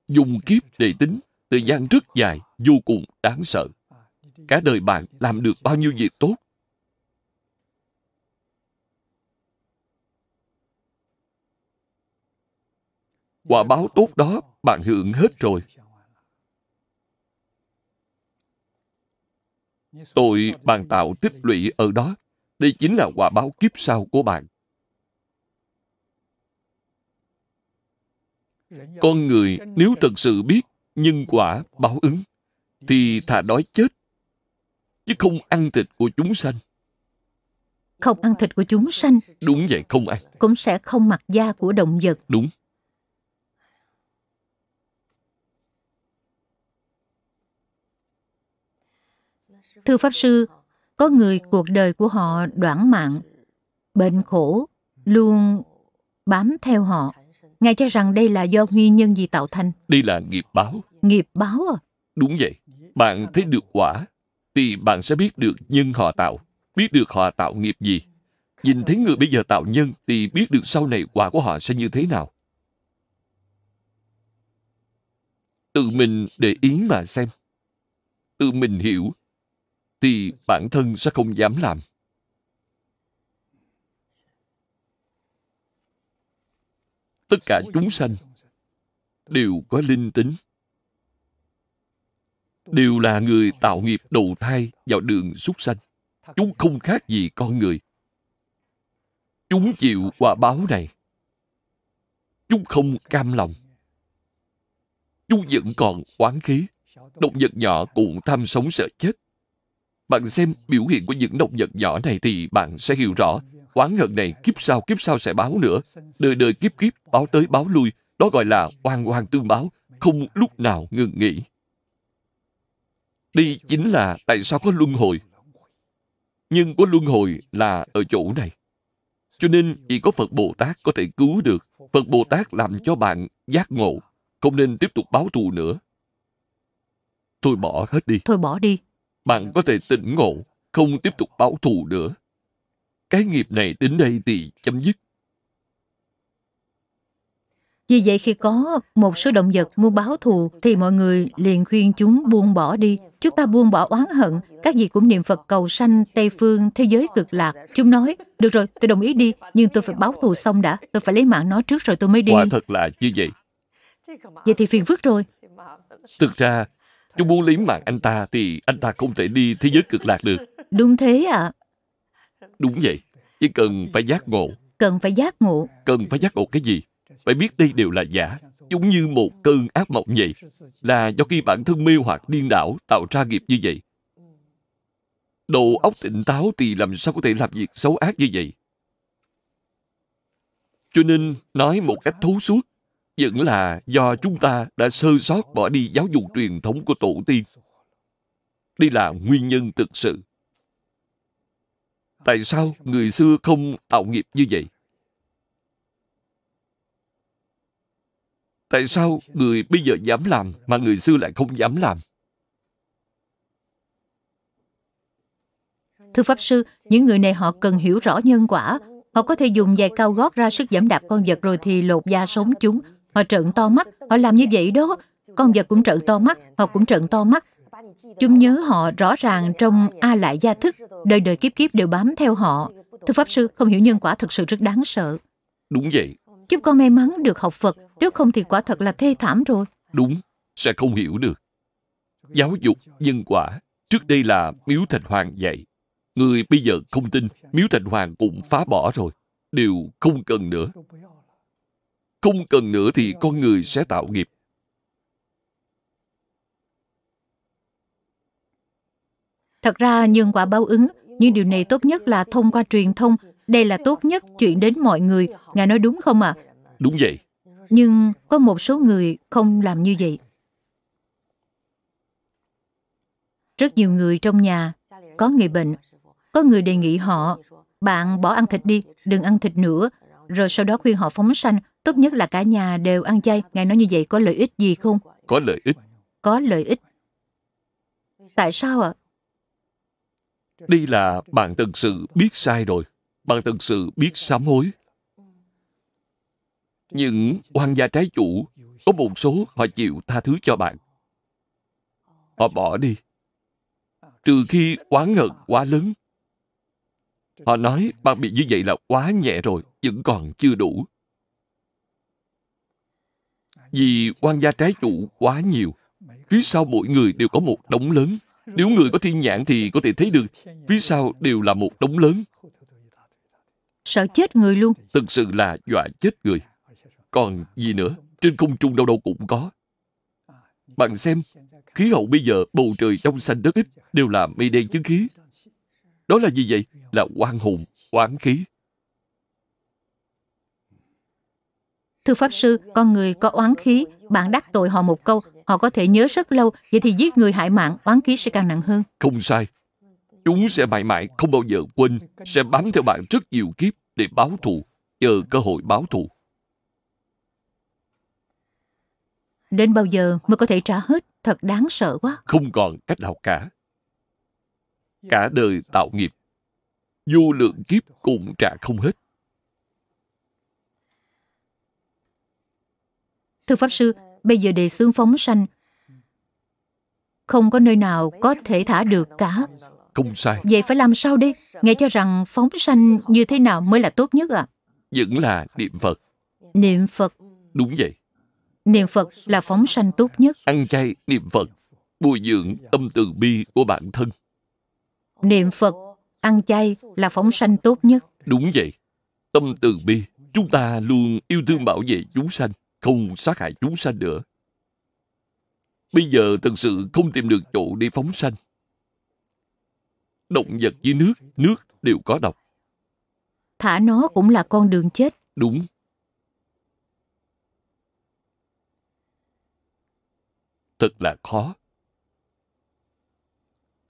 dùng kiếp để tính thời gian rất dài vô cùng đáng sợ cả đời bạn làm được bao nhiêu việc tốt quả báo tốt đó bạn hưởng hết rồi tội bạn tạo tích lũy ở đó đây chính là quả báo kiếp sau của bạn. Con người nếu thật sự biết nhân quả báo ứng, thì thà đói chết, chứ không ăn thịt của chúng sanh. Không ăn thịt của chúng sanh. Đúng vậy, không ăn. Cũng sẽ không mặc da của động vật. Đúng. Thưa Pháp Sư, có người cuộc đời của họ đoạn mạng, bệnh khổ luôn bám theo họ. Ngài cho rằng đây là do nguyên nhân gì tạo thành? Đây là nghiệp báo. Nghiệp báo à? Đúng vậy. Bạn thấy được quả, thì bạn sẽ biết được nhân họ tạo, biết được họ tạo nghiệp gì. Nhìn thấy người bây giờ tạo nhân thì biết được sau này quả của họ sẽ như thế nào. Tự mình để ý mà xem. Tự mình hiểu thì bản thân sẽ không dám làm tất cả chúng sanh đều có linh tính đều là người tạo nghiệp đầu thai vào đường súc sanh chúng không khác gì con người chúng chịu quả báo này chúng không cam lòng chúng vẫn còn oán khí động vật nhỏ cũng tham sống sợ chết bạn xem biểu hiện của những động vật nhỏ này thì bạn sẽ hiểu rõ. Oán hận này kiếp sau kiếp sau sẽ báo nữa. Đời đời kiếp kiếp báo tới báo lui. Đó gọi là oan oan tương báo, không lúc nào ngừng nghỉ. Đây chính là tại sao có luân hồi. Nhưng có luân hồi là ở chỗ này. Cho nên chỉ có Phật Bồ Tát có thể cứu được. Phật Bồ Tát làm cho bạn giác ngộ, không nên tiếp tục báo thù nữa. Thôi bỏ hết đi. Thôi bỏ đi bạn có thể tỉnh ngộ, không tiếp tục báo thù nữa. Cái nghiệp này đến đây thì chấm dứt. Vì vậy khi có một số động vật muốn báo thù thì mọi người liền khuyên chúng buông bỏ đi. Chúng ta buông bỏ oán hận, các gì cũng niệm Phật cầu sanh Tây Phương, thế giới cực lạc. Chúng nói, được rồi, tôi đồng ý đi, nhưng tôi phải báo thù xong đã, tôi phải lấy mạng nó trước rồi tôi mới đi. Quả thật là như vậy. Vậy thì phiền phức rồi. Thực ra, Chúng muốn lấy mạng anh ta thì anh ta không thể đi thế giới cực lạc được. Đúng thế ạ. À. Đúng vậy. Chỉ cần phải giác ngộ. Cần phải giác ngộ. Cần phải giác ngộ cái gì? Phải biết đây đều là giả. Giống như một cơn ác mộng vậy. Là do khi bản thân mê hoặc điên đảo tạo ra nghiệp như vậy. Đầu óc tỉnh táo thì làm sao có thể làm việc xấu ác như vậy? Cho nên, nói một cách thấu suốt, vẫn là do chúng ta đã sơ sót bỏ đi giáo dục truyền thống của tổ tiên. Đây là nguyên nhân thực sự. Tại sao người xưa không tạo nghiệp như vậy? Tại sao người bây giờ dám làm mà người xưa lại không dám làm? Thưa Pháp Sư, những người này họ cần hiểu rõ nhân quả. Họ có thể dùng giày cao gót ra sức giảm đạp con vật rồi thì lột da sống chúng. Họ trợn to mắt, họ làm như vậy đó. Con vật cũng trợn to mắt, họ cũng trợn to mắt. Chúng nhớ họ rõ ràng trong A Lại Gia Thức, đời đời kiếp kiếp đều bám theo họ. Thưa Pháp Sư, không hiểu nhân quả thật sự rất đáng sợ. Đúng vậy. Chúc con may mắn được học Phật, nếu không thì quả thật là thê thảm rồi. Đúng, sẽ không hiểu được. Giáo dục, nhân quả, trước đây là Miếu Thành Hoàng dạy. Người bây giờ không tin, Miếu Thành Hoàng cũng phá bỏ rồi. đều không cần nữa không cần nữa thì con người sẽ tạo nghiệp thật ra nhân quả báo ứng nhưng điều này tốt nhất là thông qua truyền thông đây là tốt nhất chuyện đến mọi người ngài nói đúng không ạ à? đúng vậy nhưng có một số người không làm như vậy rất nhiều người trong nhà có người bệnh có người đề nghị họ bạn bỏ ăn thịt đi đừng ăn thịt nữa rồi sau đó khuyên họ phóng sanh Tốt nhất là cả nhà đều ăn chay. Ngài nói như vậy có lợi ích gì không? Có lợi ích. Có lợi ích. Tại sao ạ? À? Đây là bạn thực sự biết sai rồi. Bạn thực sự biết sám hối. Những hoàng gia trái chủ, có một số họ chịu tha thứ cho bạn. Họ bỏ đi. Trừ khi oán ngợt quá lớn. Họ nói bạn bị như vậy là quá nhẹ rồi, vẫn còn chưa đủ vì quan gia trái chủ quá nhiều. Phía sau mỗi người đều có một đống lớn. Nếu người có thiên nhãn thì có thể thấy được phía sau đều là một đống lớn. Sợ chết người luôn. Thực sự là dọa chết người. Còn gì nữa, trên không trung đâu đâu cũng có. Bạn xem, khí hậu bây giờ bầu trời trong xanh đất ít đều là mây đen chứng khí. Đó là gì vậy? Là quan hùng, oán khí. Thưa Pháp Sư, con người có oán khí, bạn đắc tội họ một câu, họ có thể nhớ rất lâu, vậy thì giết người hại mạng, oán khí sẽ càng nặng hơn. Không sai. Chúng sẽ mãi mãi không bao giờ quên, sẽ bám theo bạn rất nhiều kiếp để báo thù, chờ cơ hội báo thù. Đến bao giờ mới có thể trả hết? Thật đáng sợ quá. Không còn cách nào cả. Cả đời tạo nghiệp, vô lượng kiếp cũng trả không hết. Thưa Pháp Sư, bây giờ đề xương phóng sanh không có nơi nào có thể thả được cả. Không sai. Vậy phải làm sao đây Nghe cho rằng phóng sanh như thế nào mới là tốt nhất ạ? À? Vẫn là niệm Phật. Niệm Phật. Đúng vậy. Niệm Phật là phóng sanh tốt nhất. Ăn chay niệm Phật, bồi dưỡng tâm từ bi của bản thân. Niệm Phật, ăn chay là phóng sanh tốt nhất. Đúng vậy. Tâm từ bi, chúng ta luôn yêu thương bảo vệ chúng sanh không sát hại chúng sanh nữa. Bây giờ thật sự không tìm được chỗ để phóng sanh. Động vật dưới nước, nước đều có độc. Thả nó cũng là con đường chết. Đúng. Thật là khó.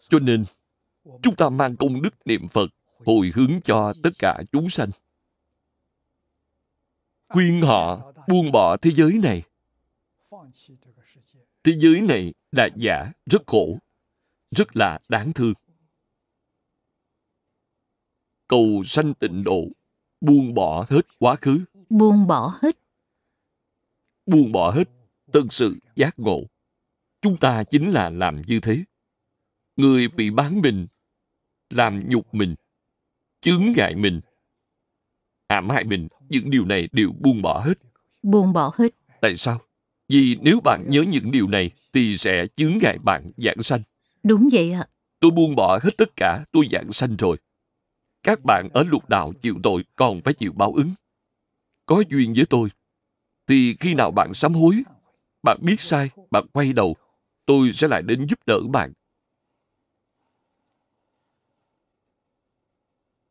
Cho nên, chúng ta mang công đức niệm Phật hồi hướng cho tất cả chúng sanh khuyên họ buông bỏ thế giới này thế giới này là giả rất khổ rất là đáng thương cầu sanh tịnh độ buông bỏ hết quá khứ buông bỏ hết buông bỏ hết tân sự giác ngộ chúng ta chính là làm như thế người bị bán mình làm nhục mình chướng ngại mình hãm hại mình, những điều này đều buông bỏ hết. Buông bỏ hết. Tại sao? Vì nếu bạn nhớ những điều này thì sẽ chướng ngại bạn giảng sanh. Đúng vậy ạ. Tôi buông bỏ hết tất cả, tôi giảng sanh rồi. Các bạn ở lục đạo chịu tội còn phải chịu báo ứng. Có duyên với tôi, thì khi nào bạn sám hối, bạn biết sai, bạn quay đầu, tôi sẽ lại đến giúp đỡ bạn.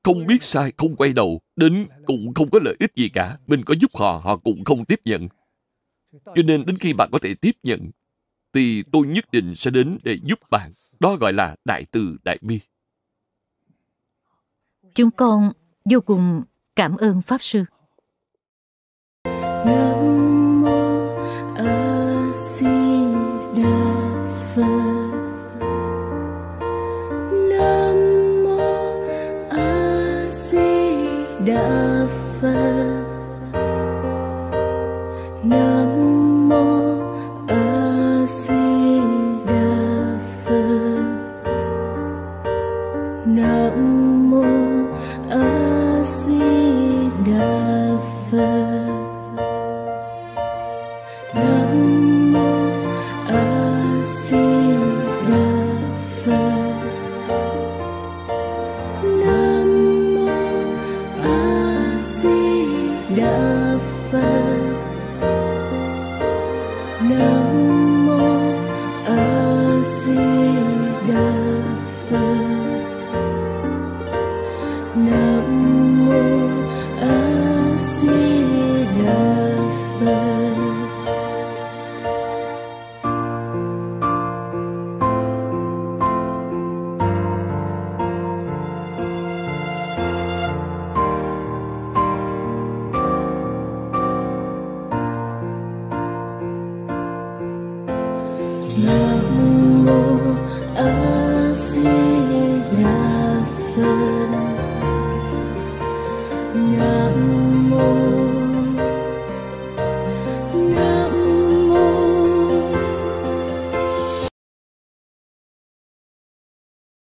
không biết sai, không quay đầu, đến cũng không có lợi ích gì cả. Mình có giúp họ, họ cũng không tiếp nhận. Cho nên đến khi bạn có thể tiếp nhận, thì tôi nhất định sẽ đến để giúp bạn. Đó gọi là đại từ đại bi. Chúng con vô cùng cảm ơn Pháp Sư. Nam